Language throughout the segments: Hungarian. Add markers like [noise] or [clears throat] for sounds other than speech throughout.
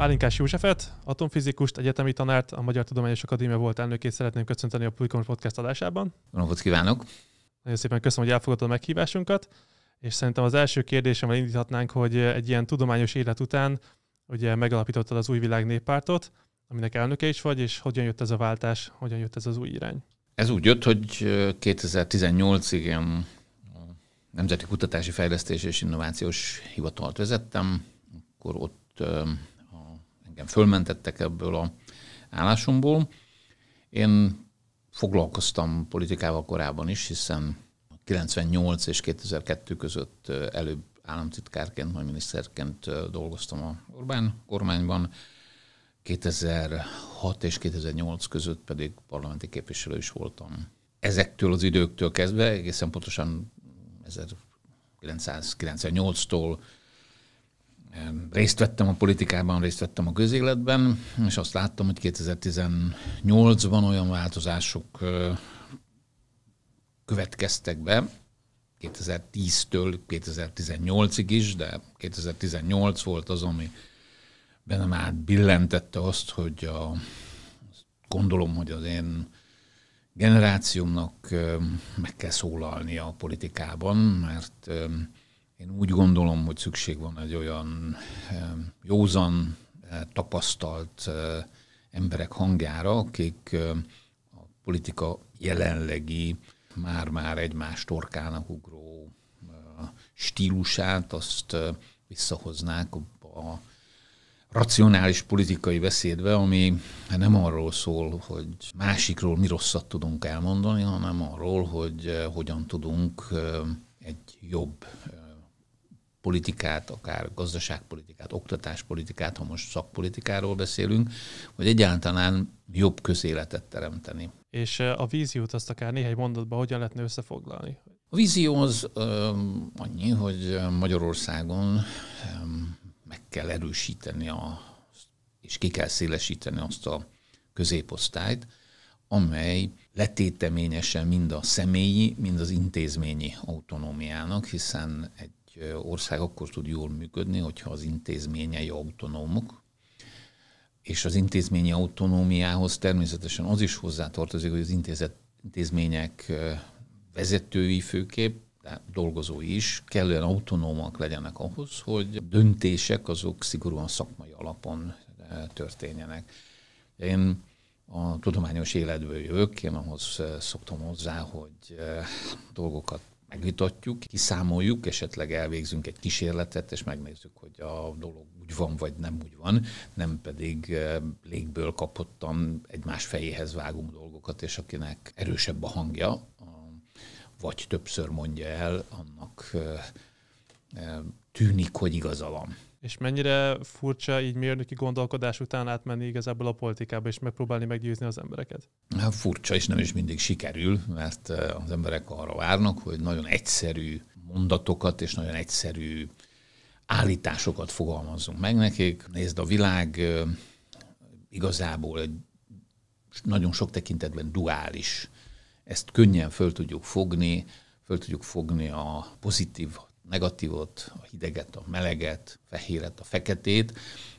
Pálinkás Józsefet, atomfizikust, egyetemi tanárt, a Magyar Tudományos Akadémia volt elnökét szeretném köszönteni a Pulikon Podcast adásában. Napot kívánok! Nagyon szépen köszönöm, hogy elfogadtad a meghívásunkat, és szerintem az első kérdésemmel indíthatnánk, hogy egy ilyen tudományos élet után ugye megalapítottad az Új Világ Néppártot, aminek elnöke is vagy, és hogyan jött ez a váltás, hogyan jött ez az új irány? Ez úgy jött, hogy 2018-ig én Nemzeti Kutatási Fejlesztés és Innovációs Hivatalt vezettem, akkor ott engem fölmentettek ebből a állásomból. Én foglalkoztam politikával korábban is, hiszen 98 és 2002 között előbb államtitkárként, majd miniszterként dolgoztam a Orbán kormányban, 2006 és 2008 között pedig parlamenti képviselő is voltam. Ezektől az időktől kezdve, egészen pontosan 1998-tól részt vettem a politikában, részt vettem a közéletben, és azt láttam, hogy 2018-ban olyan változások következtek be, 2010-től 2018-ig is, de 2018 volt az, ami bennem át billentette azt, hogy a, gondolom, hogy az én generációmnak meg kell szólalnia a politikában, mert én úgy gondolom, hogy szükség van egy olyan józan, eh, tapasztalt eh, emberek hangjára, akik a politika jelenlegi már-már egymás torkának ugró eh, stílusát, azt visszahoznák a racionális politikai beszédbe, ami nem arról szól, hogy másikról mi rosszat tudunk elmondani, hanem arról, hogy hogyan tudunk egy jobb politikát, akár gazdaságpolitikát, oktatáspolitikát, ha most szakpolitikáról beszélünk, hogy egyáltalán jobb közéletet teremteni. És a víziót azt akár néhány mondatban hogyan lehetne összefoglalni? A vízió az um, annyi, hogy Magyarországon um, meg kell erősíteni a, és ki kell szélesíteni azt a középosztályt, amely letéteményesen mind a személyi, mind az intézményi autonómiának, hiszen egy egy ország akkor tud jól működni, hogyha az intézményei autonómok, és az intézményi autonómiához természetesen az is hozzátartozik, hogy az intézet, intézmények vezetői főképp, dolgozói is kellően autonómak legyenek ahhoz, hogy döntések azok szigorúan szakmai alapon történjenek. Én a tudományos életből jövök, én ahhoz szoktam hozzá, hogy dolgokat megvitatjuk, kiszámoljuk, esetleg elvégzünk egy kísérletet, és megnézzük, hogy a dolog úgy van, vagy nem úgy van, nem pedig eh, légből kapottan egymás fejéhez vágunk dolgokat, és akinek erősebb a hangja, vagy többször mondja el, annak eh, eh, tűnik, hogy igaza van. És mennyire furcsa így mérnöki gondolkodás után átmenni igazából a politikába, és megpróbálni meggyőzni az embereket? Hát furcsa, és nem is mindig sikerül, mert az emberek arra várnak, hogy nagyon egyszerű mondatokat és nagyon egyszerű állításokat fogalmazzunk meg nekik. Nézd, a világ igazából egy nagyon sok tekintetben duális. Ezt könnyen föl tudjuk fogni, föl tudjuk fogni a pozitív negatívot, a hideget, a meleget, a fehéret, a feketét.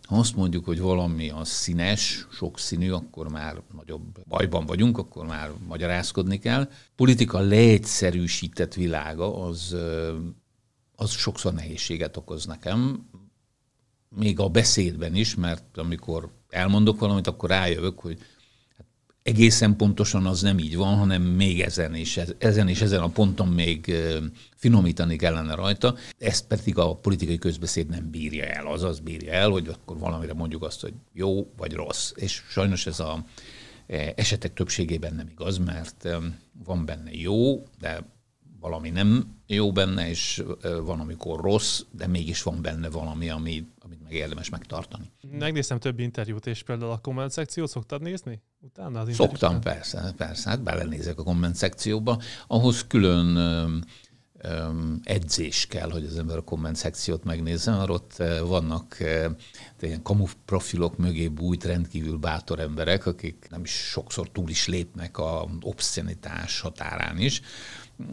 Ha azt mondjuk, hogy valami az színes, sokszínű, akkor már nagyobb bajban vagyunk, akkor már magyarázkodni kell. Politika leegyszerűsített világa az, az sokszor nehézséget okoz nekem, még a beszédben is, mert amikor elmondok valamit, akkor rájövök, hogy egészen pontosan az nem így van, hanem még ezen és ezen, és ezen a ponton még finomítani kellene rajta. Ezt pedig a politikai közbeszéd nem bírja el. Az az bírja el, hogy akkor valamire mondjuk azt, hogy jó vagy rossz. És sajnos ez a e, esetek többségében nem igaz, mert van benne jó, de valami nem jó benne, és van, amikor rossz, de mégis van benne valami, ami, amit meg érdemes megtartani. Megnéztem több interjút, és például a komment szekciót szoktad nézni? Utána az Szoktam, persze, persze, hát belenézek a komment szekcióba. Ahhoz külön edzés kell, hogy az ember a komment szekciót megnézze, mert ott vannak ilyen kamu profilok mögé bújt rendkívül bátor emberek, akik nem is sokszor túl is lépnek a obszcenitás határán is,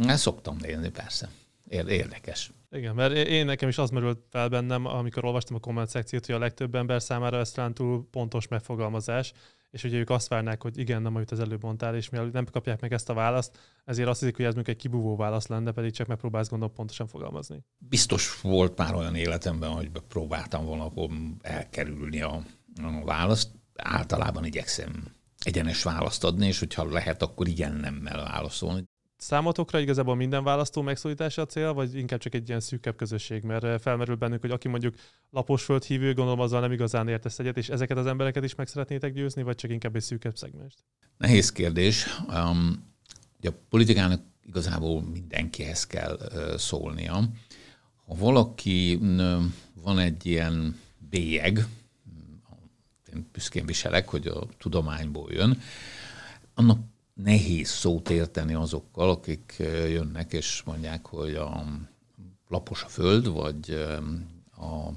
ezt szoktam nézni, persze. Érdekes. Igen, mert én nekem is az merült fel bennem, amikor olvastam a komment szekciót, hogy a legtöbb ember számára ez talán túl pontos megfogalmazás, és ugye ők azt várnák, hogy igen, nem amit az előbb mondtál, és mielőtt nem kapják meg ezt a választ, ezért azt hiszik, hogy ez még egy kibúvó válasz lenne, pedig csak megpróbálsz gondolom pontosan fogalmazni. Biztos volt már olyan életemben, hogy próbáltam volna elkerülni a, a választ. Általában igyekszem egyenes választ adni, és hogyha lehet, akkor igen nemmel válaszolni számotokra igazából minden választó megszólítása a cél, vagy inkább csak egy ilyen szűkebb közösség? Mert eh, felmerül bennünk, hogy aki mondjuk laposföld hívő, gondolom azzal nem igazán értesz egyet, és ezeket az embereket is meg szeretnétek győzni, vagy csak inkább egy szűkebb szegmest? Nehéz kérdés. Um, ugye a politikának igazából mindenkihez kell uh, szólnia. Ha valaki mm, van egy ilyen bélyeg, mm, én büszkén viselek, hogy a tudományból jön, annak nehéz szót érteni azokkal, akik jönnek és mondják, hogy a lapos a föld, vagy a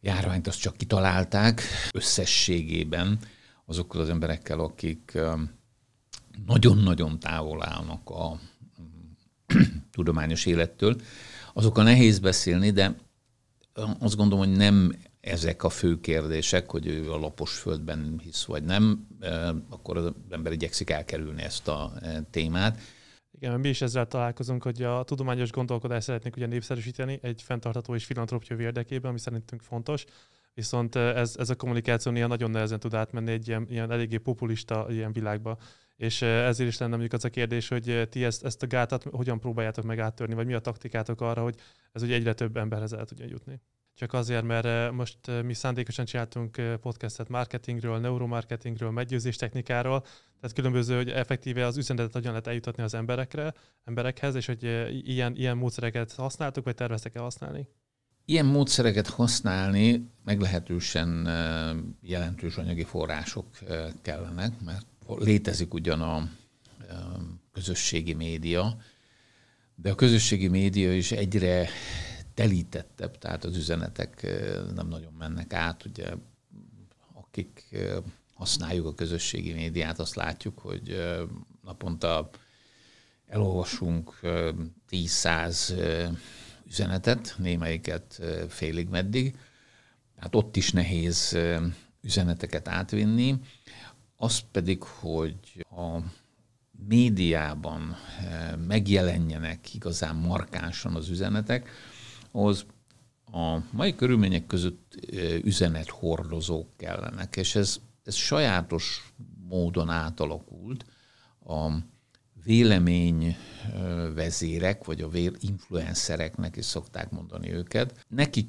járványt azt csak kitalálták összességében azokkal az emberekkel, akik nagyon-nagyon távol állnak a [clears throat] tudományos élettől. Azokkal nehéz beszélni, de azt gondolom, hogy nem ezek a fő kérdések, hogy ő a lapos földben hisz vagy nem, akkor az ember igyekszik elkerülni ezt a témát. Igen, mi is ezzel találkozunk, hogy a tudományos gondolkodást szeretnénk ugye népszerűsíteni egy fenntartható és filantróp jövő érdekében, ami szerintünk fontos, viszont ez, ez a kommunikáció néha nagyon nehezen tud átmenni egy ilyen, ilyen eléggé populista ilyen világba. És ezért is lenne mondjuk az a kérdés, hogy ti ezt, ezt a gátat hogyan próbáljátok meg áttörni, vagy mi a taktikátok arra, hogy ez ugye egyre több emberhez el tudjon jutni csak azért, mert eh, most eh, mi szándékosan csináltunk eh, podcastet marketingről, neuromarketingről, technikáról, tehát különböző, hogy effektíve az üzenetet hogyan lehet eljutatni az emberekre, emberekhez, és hogy ilyen, ilyen módszereket használtuk, vagy terveztek-e használni? Ilyen módszereket használni meglehetősen jelentős anyagi források kellenek, mert létezik ugyan a közösségi média, de a közösségi média is egyre telítettebb, tehát az üzenetek nem nagyon mennek át. Ugye akik használjuk a közösségi médiát, azt látjuk, hogy naponta elolvasunk 10-100 üzenetet, némelyiket félig meddig. Hát ott is nehéz üzeneteket átvinni. Az pedig, hogy a médiában megjelenjenek igazán markánsan az üzenetek, az a mai körülmények között e, üzenethordozók kellenek, és ez, ez sajátos módon átalakult. A vélemény e, vezérek, vagy a influencereknek is szokták mondani őket. Nekik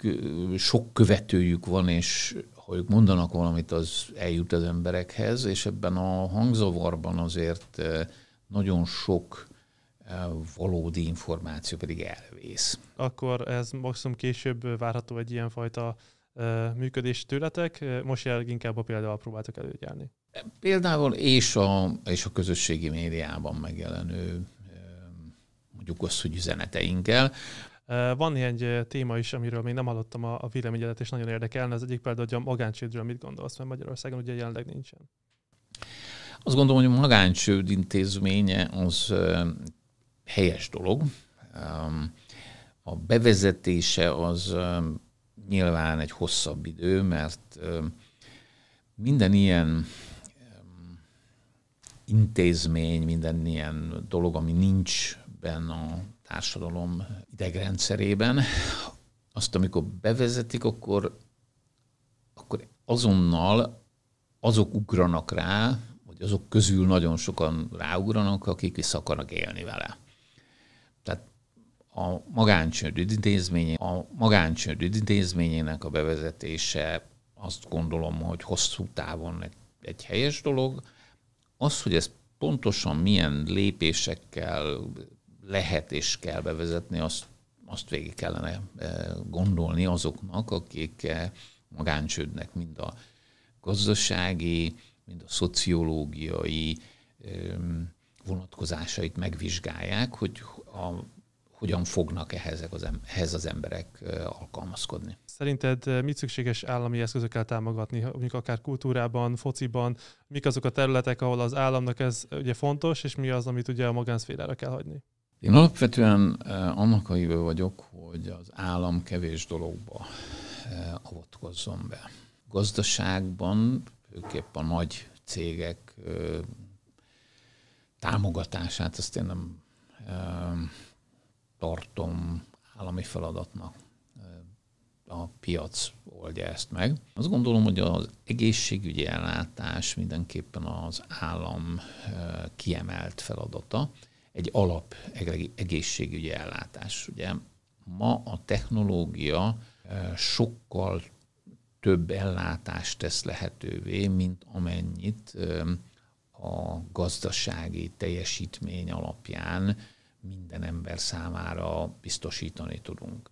e, sok követőjük van, és ha ők mondanak valamit, az eljut az emberekhez, és ebben a hangzavarban azért nagyon sok valódi információ pedig elvész. Akkor ez maximum később várható egy ilyenfajta működés tőletek, most jelenleg inkább a példával próbáltak előgyelni. Például és a, és a közösségi médiában megjelenő mondjuk azt, hogy üzeneteinkkel. Van egy téma is, amiről még nem hallottam a, a véleményedet, és nagyon érdekelne. Az egyik például, hogy a magáncsődről mit gondolsz, mert Magyarországon ugye jelenleg nincsen. Azt gondolom, hogy a magáncsőd intézménye az helyes dolog. A bevezetése az nyilván egy hosszabb idő, mert minden ilyen intézmény, minden ilyen dolog, ami nincs benne a társadalom idegrendszerében, azt amikor bevezetik, akkor, akkor azonnal azok ugranak rá, vagy azok közül nagyon sokan ráugranak, akik vissza akarnak élni vele a magáncsőd intézményének, a magáncsőd intézményének a bevezetése azt gondolom, hogy hosszú távon egy, egy helyes dolog. Az, hogy ez pontosan milyen lépésekkel lehet és kell bevezetni, azt, azt végig kellene eh, gondolni azoknak, akik eh, magáncsődnek mind a gazdasági, mind a szociológiai eh, vonatkozásait megvizsgálják, hogy a hogyan fognak ehhez az, em- ehhez az emberek alkalmazkodni. Szerinted mit szükséges állami eszközökkel támogatni, mondjuk akár kultúrában, fociban, mik azok a területek, ahol az államnak ez ugye fontos, és mi az, amit ugye a magánszférára kell hagyni? Én alapvetően annak a hívő vagyok, hogy az állam kevés dologba avatkozzon be. Gazdaságban, főképp a nagy cégek támogatását azt én nem tartom állami feladatnak a piac oldja ezt meg. Azt gondolom, hogy az egészségügyi ellátás mindenképpen az állam kiemelt feladata, egy alap egészségügyi ellátás. Ugye ma a technológia sokkal több ellátást tesz lehetővé, mint amennyit a gazdasági teljesítmény alapján minden ember számára biztosítani tudunk.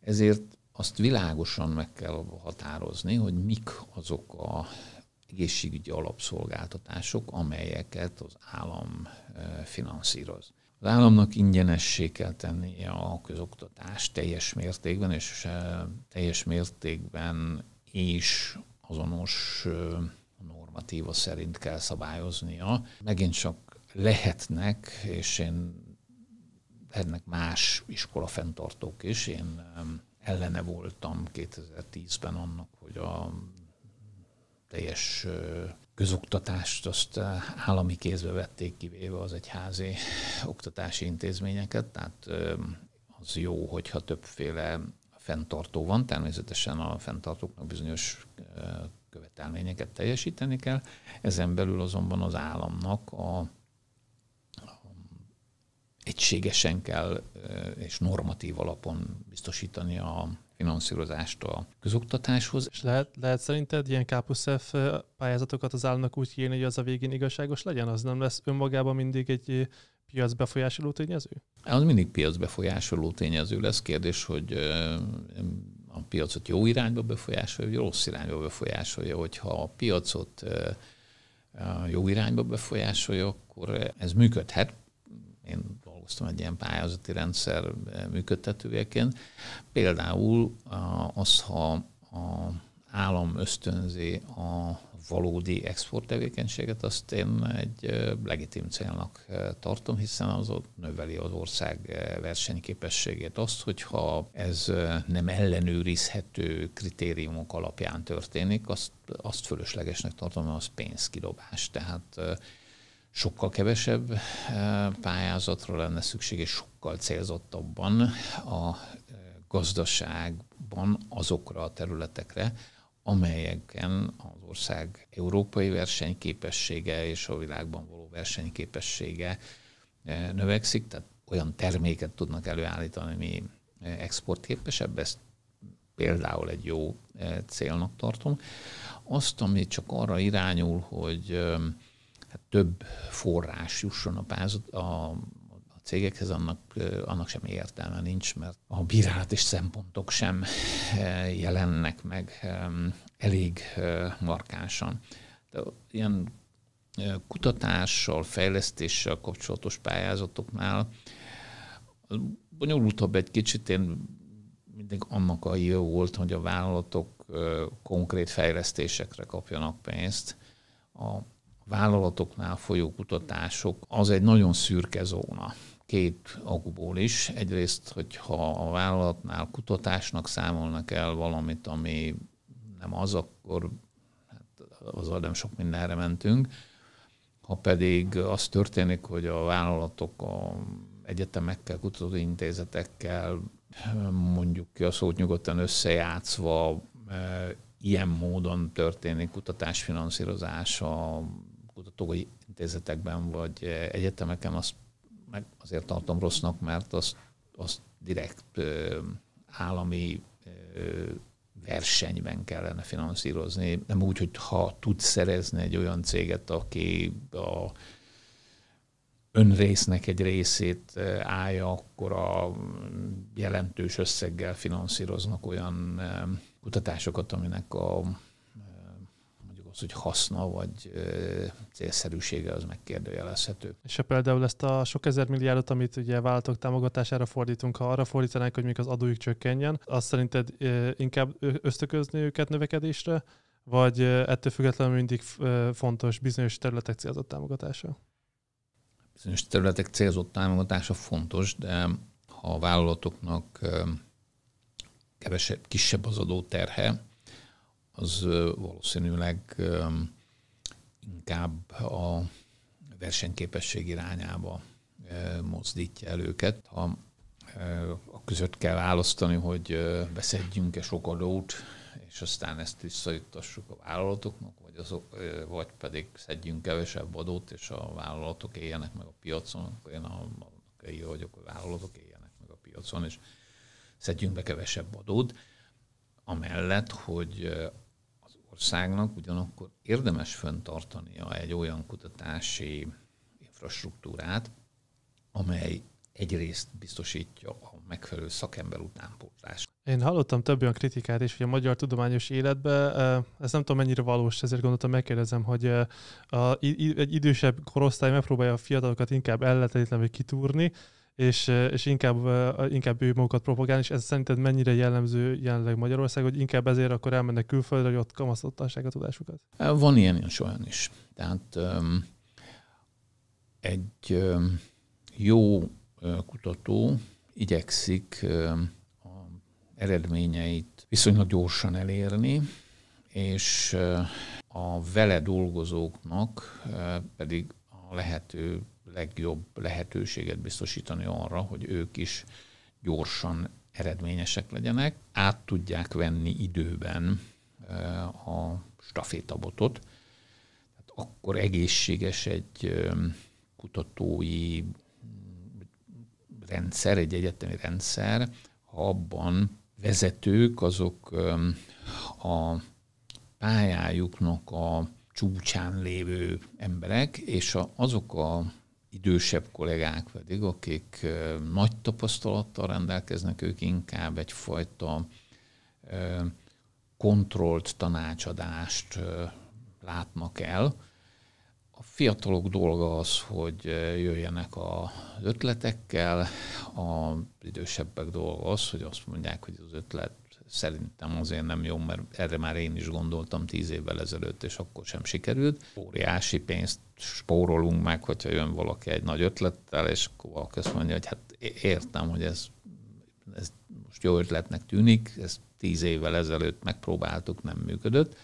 Ezért azt világosan meg kell határozni, hogy mik azok a egészségügyi alapszolgáltatások, amelyeket az állam finanszíroz. Az államnak ingyenessé kell tennie a közoktatást teljes mértékben, és teljes mértékben és azonos normatíva szerint kell szabályoznia. Megint csak lehetnek, és én ennek más iskola fenntartók is. Én ellene voltam 2010-ben annak, hogy a teljes közoktatást azt állami kézbe vették, kivéve az egyházi oktatási intézményeket, tehát az jó, hogyha többféle fenntartó van, természetesen a fenntartóknak bizonyos követelményeket teljesíteni kell, ezen belül azonban az államnak a egységesen kell és normatív alapon biztosítani a finanszírozást a közoktatáshoz. És lehet, lehet szerinted ilyen K pályázatokat az államnak úgy kérni, hogy az a végén igazságos legyen? Az nem lesz önmagában mindig egy piacbefolyásoló tényező? Az mindig piacbefolyásoló tényező lesz. Kérdés, hogy a piacot jó irányba befolyásolja, vagy rossz irányba befolyásolja. Hogyha a piacot jó irányba befolyásolja, akkor ez működhet. Én dolgoztam egy ilyen pályázati rendszer eh, működtetőjeként. Például az, ha a állam ösztönzi a valódi exporttevékenységet, azt én egy eh, legitim célnak eh, tartom, hiszen az növeli az ország versenyképességét. Azt, hogyha ez nem ellenőrizhető kritériumok alapján történik, azt, azt fölöslegesnek tartom, mert az pénzkidobás. Tehát sokkal kevesebb eh, pályázatra lenne szükség, és sokkal célzottabban a eh, gazdaságban azokra a területekre, amelyeken az ország európai versenyképessége és a világban való versenyképessége eh, növekszik, tehát olyan terméket tudnak előállítani, ami exportképesebb, ezt például egy jó célnak tartom. Azt, ami csak arra irányul, hogy tehát több forrás jusson a, páz, a cégekhez, annak, annak sem értelme nincs, mert a és szempontok sem jelennek meg elég markánsan. De ilyen kutatással, fejlesztéssel kapcsolatos pályázatoknál bonyolultabb egy kicsit, én mindig annak a jó volt, hogy a vállalatok konkrét fejlesztésekre kapjanak pénzt. A vállalatoknál folyó kutatások, az egy nagyon szürke zóna két okból is. Egyrészt, hogyha a vállalatnál kutatásnak számolnak el valamit, ami nem az, akkor hát az nem sok mindenre mentünk. Ha pedig az történik, hogy a vállalatok a egyetemekkel, kutatóintézetekkel mondjuk ki a szót nyugodtan összejátszva e, ilyen módon történik kutatásfinanszírozás a kutatói intézetekben vagy eh, egyetemeken, azt meg azért tartom rossznak, mert azt, azt direkt ö, állami ö, versenyben kellene finanszírozni. Nem úgy, hogy ha tud szerezni egy olyan céget, aki a önrésznek egy részét állja, akkor a jelentős összeggel finanszíroznak olyan kutatásokat, aminek a az hogy haszna vagy célszerűsége az megkérdőjelezhető. És ha például ezt a sok ezer milliárdot, amit ugye váltok támogatására fordítunk, ha arra fordítanánk, hogy még az adójuk csökkenjen, azt szerinted inkább ösztöközni őket növekedésre, vagy ettől függetlenül mindig fontos bizonyos területek célzott támogatása? Bizonyos területek célzott támogatása fontos, de ha a vállalatoknak kevesebb, kisebb az adóterhe, az valószínűleg inkább a versenyképesség irányába mozdítja el őket. Ha a között kell választani, hogy beszedjünk-e sok adót, és aztán ezt visszajuttassuk a vállalatoknak, vagy, azok, vagy pedig szedjünk kevesebb adót, és a vállalatok éljenek meg a piacon, akkor én a így vagyok, a vállalatok éljenek meg a piacon, és szedjünk be kevesebb adót, amellett, hogy országnak ugyanakkor érdemes fenntartania egy olyan kutatási infrastruktúrát, amely egyrészt biztosítja a megfelelő szakember utánpótlást. Én hallottam több olyan kritikát is, hogy a magyar tudományos életben, ez nem tudom mennyire valós, ezért gondoltam megkérdezem, hogy egy idősebb korosztály megpróbálja a fiatalokat inkább elletetlenül kitúrni, és, és inkább, inkább ő magukat propagálni, és ez szerinted mennyire jellemző jelenleg Magyarország, hogy inkább ezért akkor elmennek külföldre, hogy ott kamasztottassák a tudásukat? Van ilyen és olyan is. Tehát egy jó kutató igyekszik eredményeit viszonylag gyorsan elérni, és a vele dolgozóknak pedig a lehető legjobb lehetőséget biztosítani arra, hogy ők is gyorsan eredményesek legyenek, át tudják venni időben a stafétabotot. Tehát akkor egészséges egy kutatói rendszer, egy egyetemi rendszer, ha abban vezetők azok a pályájuknak a csúcsán lévő emberek, és azok a idősebb kollégák pedig, akik nagy tapasztalattal rendelkeznek, ők inkább egyfajta kontrollt tanácsadást látnak el. A fiatalok dolga az, hogy jöjjenek az ötletekkel, az idősebbek dolga az, hogy azt mondják, hogy az ötlet szerintem azért nem jó, mert erre már én is gondoltam tíz évvel ezelőtt, és akkor sem sikerült. Óriási pénzt spórolunk meg, hogyha jön valaki egy nagy ötlettel, és akkor valaki azt mondja, hogy hát értem, hogy ez, ez most jó ötletnek tűnik, ezt tíz évvel ezelőtt megpróbáltuk, nem működött.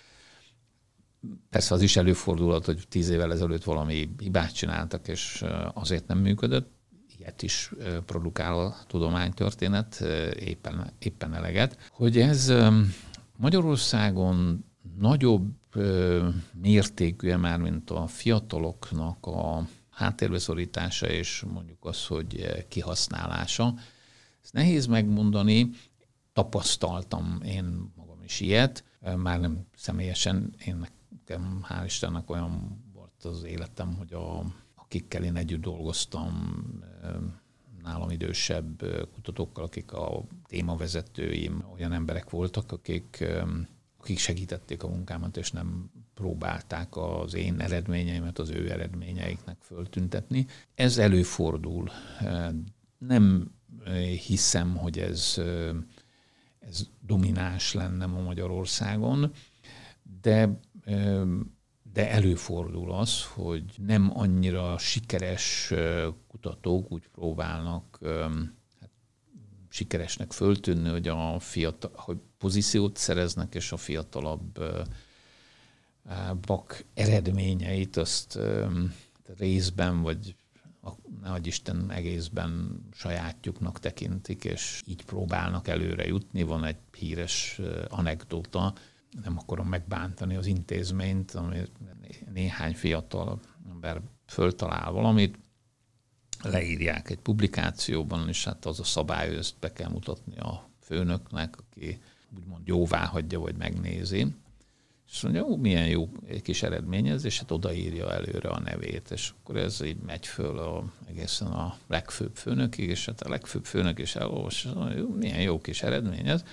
Persze az is előfordulhat, hogy tíz évvel ezelőtt valami hibát csináltak, és azért nem működött, eleget is produkál a tudománytörténet, éppen, éppen eleget, hogy ez Magyarországon nagyobb mértékű, már mint a fiataloknak a háttérbeszorítása és mondjuk az, hogy kihasználása. Ezt nehéz megmondani, tapasztaltam én magam is ilyet, már nem személyesen, én nekem hál' Istennek olyan volt az életem, hogy a akikkel én együtt dolgoztam, eh, nálam idősebb eh, kutatókkal, akik a témavezetőim, olyan emberek voltak, akik, eh, akik segítették a munkámat, és nem próbálták az én eredményeimet az ő eredményeiknek föltüntetni. Ez előfordul. Nem hiszem, hogy ez, ez domináns lenne ma Magyarországon, de de előfordul az, hogy nem annyira sikeres kutatók úgy próbálnak hát, sikeresnek föltűnni, hogy a fiatal, hogy pozíciót szereznek, és a fiatalabb bak eredményeit azt részben, vagy nehogy Isten egészben sajátjuknak tekintik, és így próbálnak előre jutni. Van egy híres anekdóta, nem akarom megbántani az intézményt, ami néhány fiatal ember föltalál valamit, leírják egy publikációban, és hát az a szabály, hogy ezt be kell mutatni a főnöknek, aki úgymond jóvá hagyja, vagy megnézi. És mondja, ó, milyen jó egy kis eredmény ez, és hát odaírja előre a nevét, és akkor ez így megy föl a, egészen a legfőbb főnökig, és hát a legfőbb főnök is elolvas, és mondja, jó, milyen jó kis eredmény ez,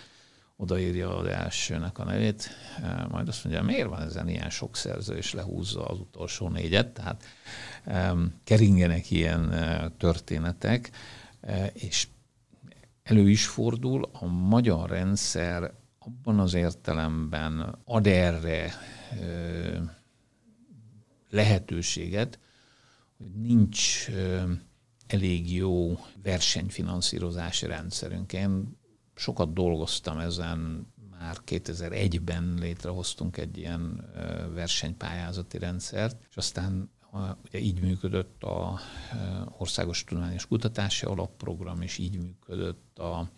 odaírja az elsőnek a nevét, e, majd azt mondja, miért van ezen ilyen sok szerző, és lehúzza az utolsó négyet, tehát e, keringenek ilyen e, történetek, és elő is fordul, a magyar rendszer abban az értelemben ad erre lehetőséget, hogy nincs elég jó versenyfinanszírozási rendszerünk. Én sokat dolgoztam ezen, már 2001-ben létrehoztunk egy ilyen versenypályázati rendszert, és aztán ugye így működött a Országos Tudományos Kutatási Alapprogram, és így működött a,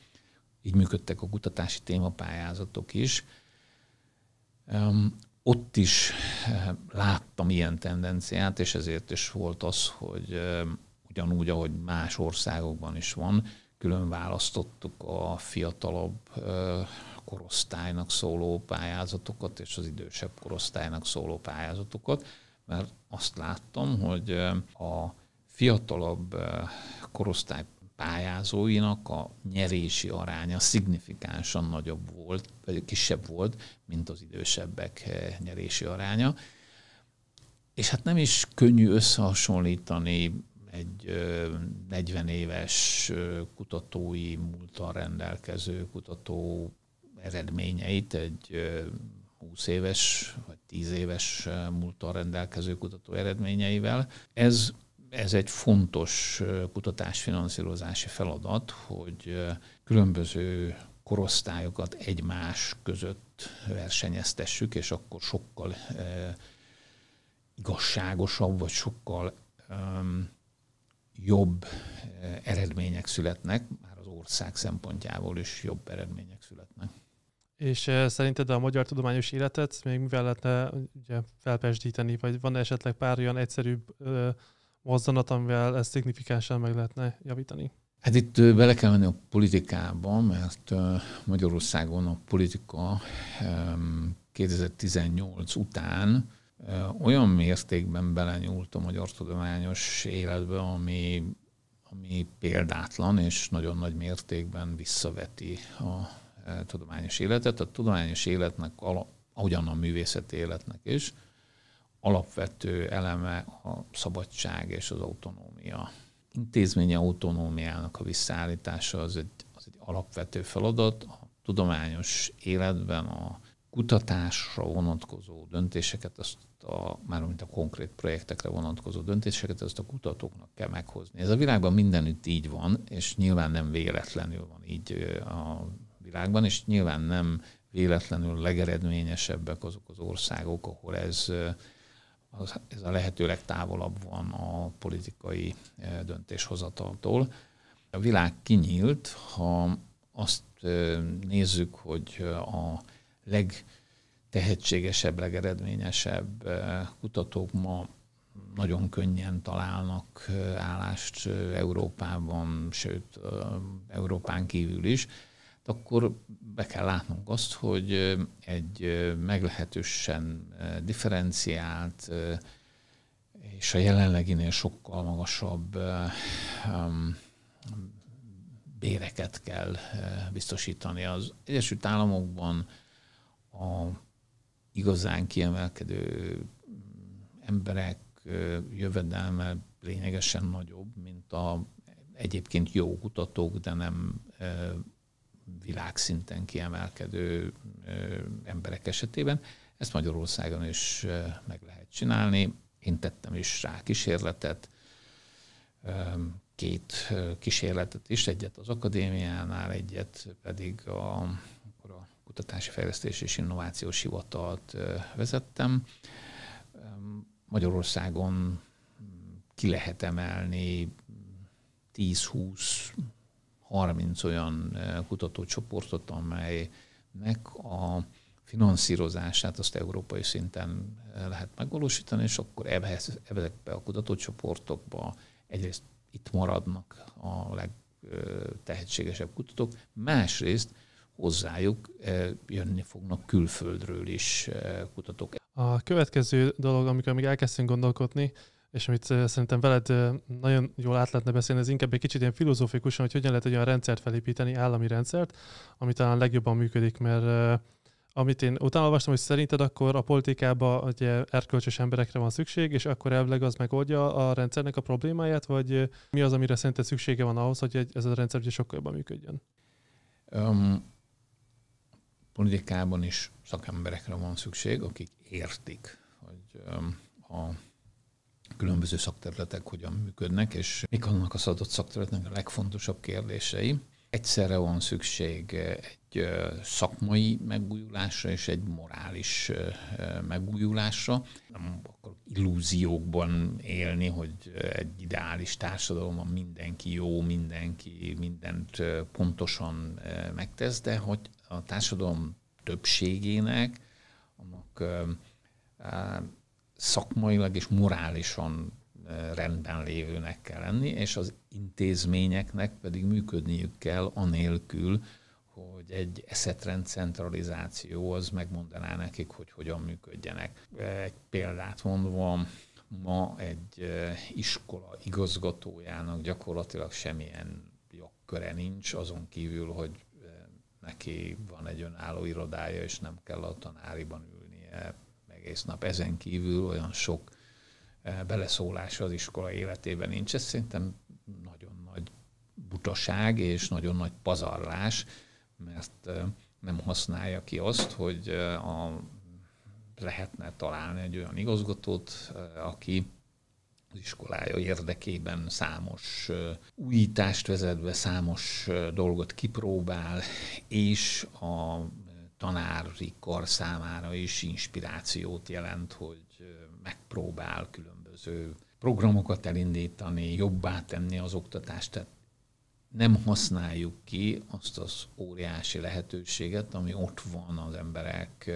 így működtek a kutatási témapályázatok is. Ott is láttam ilyen tendenciát, és ezért is volt az, hogy ugyanúgy, ahogy más országokban is van, külön választottuk a fiatalabb korosztálynak szóló pályázatokat és az idősebb korosztálynak szóló pályázatokat, mert azt láttam, hogy a fiatalabb korosztály pályázóinak a nyerési aránya szignifikánsan nagyobb volt, vagy kisebb volt, mint az idősebbek nyerési aránya. És hát nem is könnyű összehasonlítani egy 40 éves kutatói múltan rendelkező kutató eredményeit egy 20 éves vagy 10 éves múltan rendelkező kutató eredményeivel. Ez, ez egy fontos kutatásfinanszírozási feladat, hogy különböző korosztályokat egymás között versenyeztessük, és akkor sokkal igazságosabb, vagy sokkal jobb eh, eredmények születnek, már az ország szempontjából is jobb eredmények születnek. És eh, szerinted a magyar tudományos életet még mivel lehetne ugye, felpesdíteni, vagy van esetleg pár olyan egyszerűbb eh, mozzanat, amivel ezt szignifikánsan meg lehetne javítani? Hát itt bele kell menni a politikába, mert Magyarországon a politika 2018 után olyan mértékben belenyúlt a magyar tudományos életbe, ami, ami példátlan, és nagyon nagy mértékben visszaveti a e, tudományos életet. A tudományos életnek, ahogyan a művészet életnek is, alapvető eleme a szabadság és az autonómia. Intézményi autonómiának a visszaállítása az egy, az egy alapvető feladat. A tudományos életben a kutatásra vonatkozó döntéseket azt a, már mint a konkrét projektekre vonatkozó döntéseket, ezt a kutatóknak kell meghozni. Ez a világban mindenütt így van, és nyilván nem véletlenül van így a világban, és nyilván nem véletlenül legeredményesebbek azok az országok, ahol ez, az, ez a lehető legtávolabb van a politikai döntéshozataltól. A világ kinyílt, ha azt nézzük, hogy a leg tehetségesebb, legeredményesebb kutatók ma nagyon könnyen találnak állást Európában, sőt Európán kívül is, akkor be kell látnunk azt, hogy egy meglehetősen differenciált és a jelenleginél sokkal magasabb béreket kell biztosítani. Az Egyesült Államokban a igazán kiemelkedő mm, emberek jövedelme lényegesen nagyobb, mint a egyébként jó kutatók, de nem világszinten kiemelkedő emberek esetében. Ezt Magyarországon is meg lehet csinálni. Én tettem is rá kísérletet, két kísérletet is, egyet az akadémiánál, egyet pedig a Kutatási Fejlesztés és Innovációs Hivatalt vezettem. Magyarországon ki lehet emelni 10-20 30 olyan kutatócsoportot, amelynek a finanszírozását azt európai szinten lehet megvalósítani, és akkor ezekbe a kutatócsoportokba egyrészt itt maradnak a legtehetségesebb kutatók, másrészt hozzájuk eh, jönni fognak külföldről is eh, kutatók. A következő dolog, amikor még elkezdtünk gondolkodni, és amit eh, szerintem veled nagyon jól át lehetne beszélni, ez inkább egy kicsit ilyen filozófikusan, hogy hogyan lehet egy olyan rendszert felépíteni, állami rendszert, ami talán legjobban működik, mert amit én utána olvastam, hogy szerinted akkor a politikában ugye erkölcsös emberekre van szükség, és akkor elvileg az megoldja a rendszernek a problémáját, vagy mi az, amire szerinted szüksége van ahhoz, hogy ez a rendszer ugye sokkal jobban működjön? Um, politikában is szakemberekre van szükség, akik értik, hogy a különböző szakterületek hogyan működnek, és mik annak az adott szakterületnek a legfontosabb kérdései. Egyszerre van szükség egy szakmai megújulásra és egy morális megújulásra. Nem akarok illúziókban élni, hogy egy ideális társadalomban mindenki jó, mindenki mindent pontosan megtesz, de hogy a társadalom többségének, annak szakmailag és morálisan rendben lévőnek kell lenni, és az intézményeknek pedig működniük kell anélkül, hogy egy eszetrend centralizáció az megmondaná nekik, hogy hogyan működjenek. Egy példát mondva, ma egy iskola igazgatójának gyakorlatilag semmilyen jogköre nincs, azon kívül, hogy neki van egy önálló irodája, és nem kell a tanáriban ülnie egész nap. Ezen kívül olyan sok eh, beleszólása az iskola életében nincs. Ez szerintem nagyon nagy butaság és nagyon nagy pazarlás, mert eh, nem használja ki azt, hogy eh, a, lehetne találni egy olyan igazgatót, aki az iskolája érdekében számos újítást vezet be, számos dolgot kipróbál, és a tanári kar számára is inspirációt jelent, hogy megpróbál különböző programokat elindítani, jobbá tenni az oktatást, tehát nem használjuk ki azt az óriási lehetőséget, ami ott van az emberek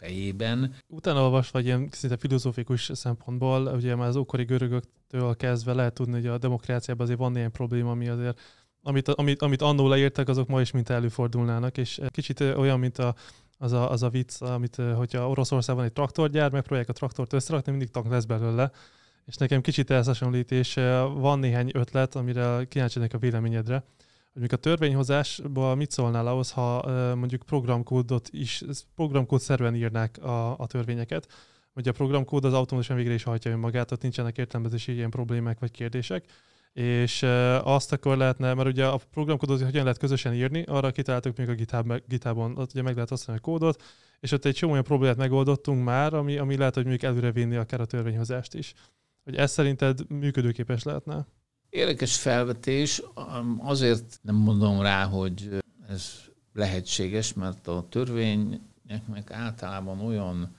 fejében. Utána olvasva egy ilyen szinte filozófikus szempontból, ugye már az ókori görögöktől kezdve lehet tudni, hogy a demokráciában azért van ilyen probléma, ami azért amit, amit, amit annó leírtak, azok ma is mint előfordulnának, és kicsit olyan, mint a, az, a, az a vicc, amit, hogyha Oroszországban egy traktorgyár, megpróbálják a traktort összerakni, mindig tank lesz belőle, és nekem kicsit ez és van néhány ötlet, amire kíváncsi a véleményedre. Mondjuk a törvényhozásban mit szólnál ahhoz, ha mondjuk programkódot is, programkód szerven írnák a, a törvényeket, hogy a programkód az automatikusan végre is hajtja önmagát, tehát nincsenek értelmezési ilyen problémák vagy kérdések, és azt akkor lehetne, mert ugye a programkódot hogyan lehet közösen írni, arra kitaláltuk még a GitHub, GitHubon, ott ugye meg lehet használni a kódot, és ott egy csomó olyan problémát megoldottunk már, ami, ami lehet, hogy mondjuk előre vinni akár a törvényhozást is. Hogy ez szerinted működőképes lehetne? Érdekes felvetés, azért nem mondom rá, hogy ez lehetséges, mert a törvényeknek általában olyan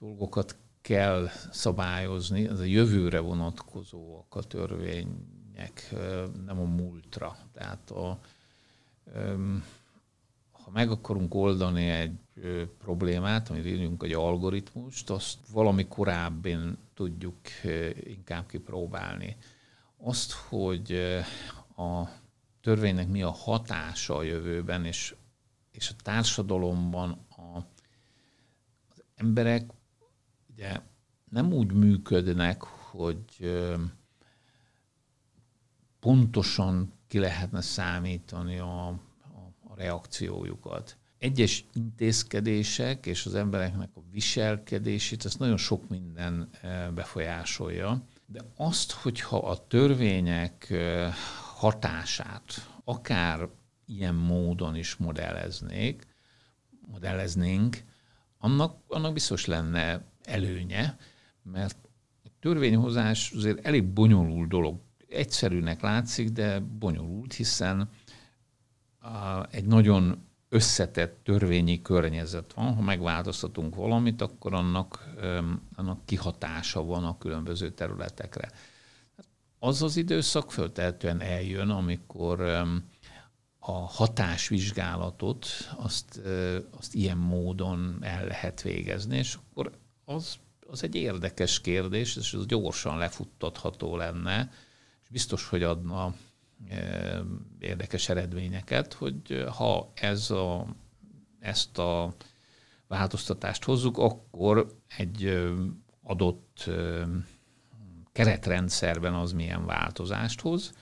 dolgokat kell szabályozni, ez a jövőre vonatkozóak a törvények, nem a múltra. Tehát a, ha meg akarunk oldani egy problémát, amit írjunk egy algoritmust, azt valami korábban tudjuk inkább kipróbálni azt, hogy eh, a törvénynek mi a hatása a jövőben, és, és a társadalomban a, az emberek ugye nem úgy működnek, hogy eh, pontosan ki lehetne számítani a, a, a reakciójukat. Egyes intézkedések és az embereknek a viselkedését, ezt nagyon sok minden eh, befolyásolja. De azt, hogyha a törvények hatását akár ilyen módon is modelleznék, modelleznénk, annak, annak biztos lenne előnye, mert a törvényhozás azért elég bonyolult dolog. Egyszerűnek látszik, de bonyolult, hiszen egy nagyon összetett törvényi környezet van. Ha megváltoztatunk valamit, akkor annak, annak kihatása van a különböző területekre. Az az időszak föltehetően eljön, amikor a hatásvizsgálatot azt, azt ilyen módon el lehet végezni, és akkor az, az egy érdekes kérdés, és az gyorsan lefuttatható lenne, és biztos, hogy adna érdekes eredményeket, hogy ha ez a, ezt a változtatást hozzuk, akkor egy adott keretrendszerben az milyen változást hoz,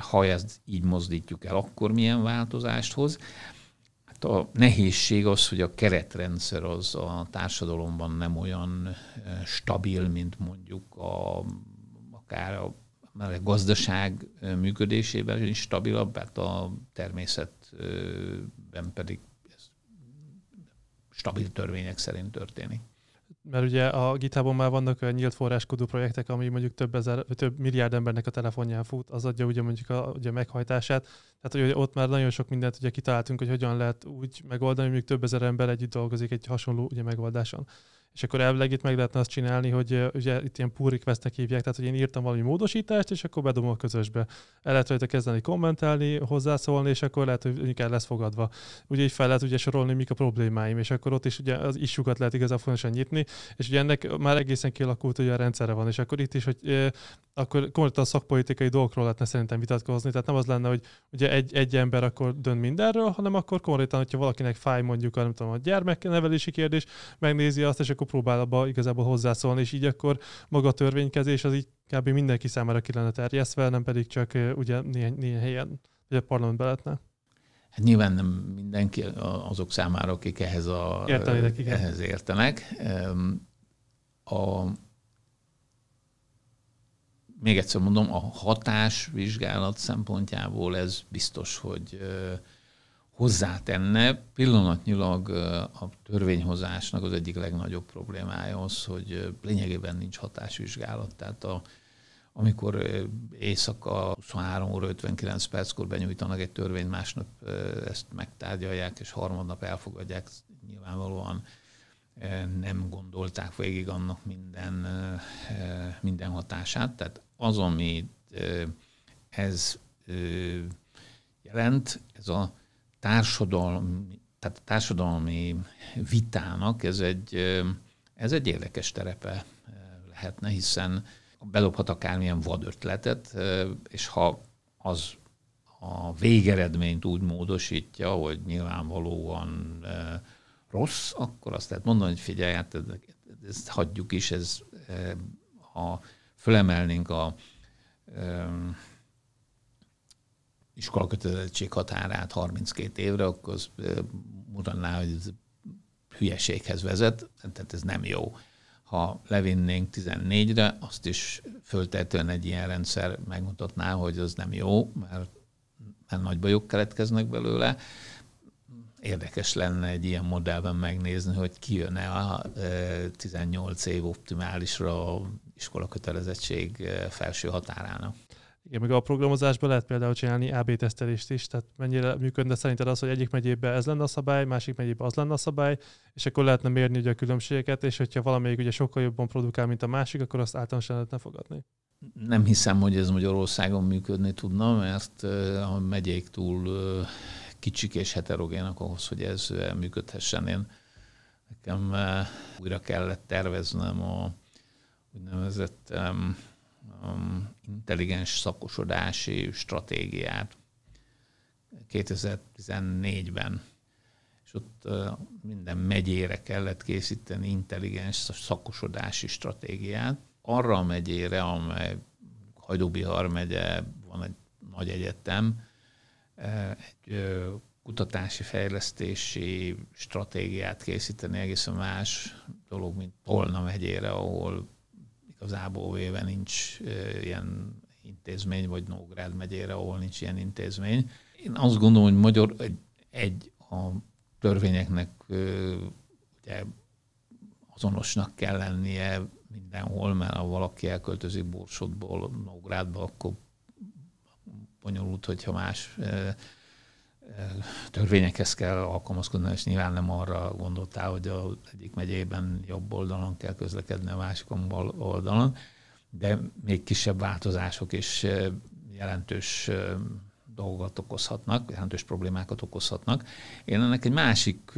ha ezt így mozdítjuk el, akkor milyen változást hoz. Hát a nehézség az, hogy a keretrendszer az a társadalomban nem olyan stabil, mint mondjuk a, akár a már a gazdaság működésében is stabilabb, hát a természetben pedig ez stabil törvények szerint történik. Mert ugye a gitában már vannak olyan nyílt forráskodó projektek, ami mondjuk több, ezer, több milliárd embernek a telefonján fut, az adja ugye mondjuk a, ugye meghajtását. Tehát hogy ott már nagyon sok mindent ugye kitaláltunk, hogy hogyan lehet úgy megoldani, hogy mondjuk több ezer ember együtt dolgozik egy hasonló ugye megoldáson és akkor elvileg itt meg lehetne azt csinálni, hogy ugye itt ilyen pull requestnek hívják, tehát hogy én írtam valami módosítást, és akkor bedom a közösbe. El lehet rajta kezdeni kommentálni, hozzászólni, és akkor lehet, hogy inkább lesz fogadva. Ugye így fel lehet ugye sorolni, mik a problémáim, és akkor ott is ugye az issukat lehet igazából fontosan nyitni, és ugye ennek már egészen kialakult, hogy a rendszere van, és akkor itt is, hogy eh, akkor konkrétan a szakpolitikai dolgokról lehetne szerintem vitatkozni, tehát nem az lenne, hogy ugye egy, egy ember akkor dönt mindenről, hanem akkor konkrétan, hogyha valakinek fáj mondjuk a, nem tudom, a gyermeknevelési kérdés, megnézi azt, és akkor akkor próbál abba igazából hozzászólni, és így akkor maga a törvénykezés az így kb. mindenki számára ki lenne terjesztve, nem pedig csak ugye néhány, néhány helyen, vagy a parlamentben lehetne. Hát nyilván nem mindenki azok számára, akik ehhez, a, Értelének, igen. ehhez értenek. A, még egyszer mondom, a hatás vizsgálat szempontjából ez biztos, hogy hozzátenne, pillanatnyilag a törvényhozásnak az egyik legnagyobb problémája az, hogy lényegében nincs hatásvizsgálat. Tehát a, amikor éjszaka 23 óra 59 perckor benyújtanak egy törvényt, másnap ezt megtárgyalják, és harmadnap elfogadják, nyilvánvalóan nem gondolták végig annak minden, minden hatását. Tehát az, amit ez jelent, ez a társadalmi, tehát a társadalmi vitának ez egy, ez egy érdekes terepe lehetne, hiszen belophat akármilyen ötletet és ha az a végeredményt úgy módosítja, hogy nyilvánvalóan rossz, akkor azt lehet mondani, hogy figyelj, hát ezt hagyjuk is, ez, ha fölemelnénk a iskolakötelezettség határát 32 évre, akkor az mutatná, hogy ez hülyeséghez vezet, tehát ez nem jó. Ha levinnénk 14-re, azt is föltetően egy ilyen rendszer megmutatná, hogy az nem jó, mert, mert nagy bajok keletkeznek belőle. Érdekes lenne egy ilyen modellben megnézni, hogy ki jön e a 18 év optimálisra iskola kötelezettség felső határának. Igen, meg a programozásban lehet például csinálni AB tesztelést is, tehát mennyire működne szerinted az, hogy egyik megyében ez lenne a szabály, másik megyében az lenne a szabály, és akkor lehetne mérni ugye a különbségeket, és hogyha valamelyik ugye sokkal jobban produkál, mint a másik, akkor azt általánosan lehetne fogadni. Nem hiszem, hogy ez Magyarországon működni tudna, mert ha megyék túl kicsik és heterogének ahhoz, hogy ez működhessen. Én nekem újra kellett terveznem a úgynevezett intelligens szakosodási stratégiát 2014-ben és ott minden megyére kellett készíteni intelligens szakosodási stratégiát. Arra a megyére, amely Hajdúbihar megye, van egy nagy egyetem, egy kutatási, fejlesztési stratégiát készíteni egészen más dolog, mint Tolna megyére, ahol igazából véve nincs ilyen intézmény, vagy Nógrád megyére, ahol nincs ilyen intézmény. Én azt gondolom, hogy magyar egy, egy a törvényeknek ugye azonosnak kell lennie mindenhol, mert ha valaki elköltözik Borsodból Nógrádba, akkor bonyolult, hogyha más törvényekhez kell alkalmazkodni, és nyilván nem arra gondoltál, hogy az egyik megyében jobb oldalon kell közlekedni, a bal oldalon, de még kisebb változások is jelentős dolgokat okozhatnak, jelentős problémákat okozhatnak. Én ennek egy másik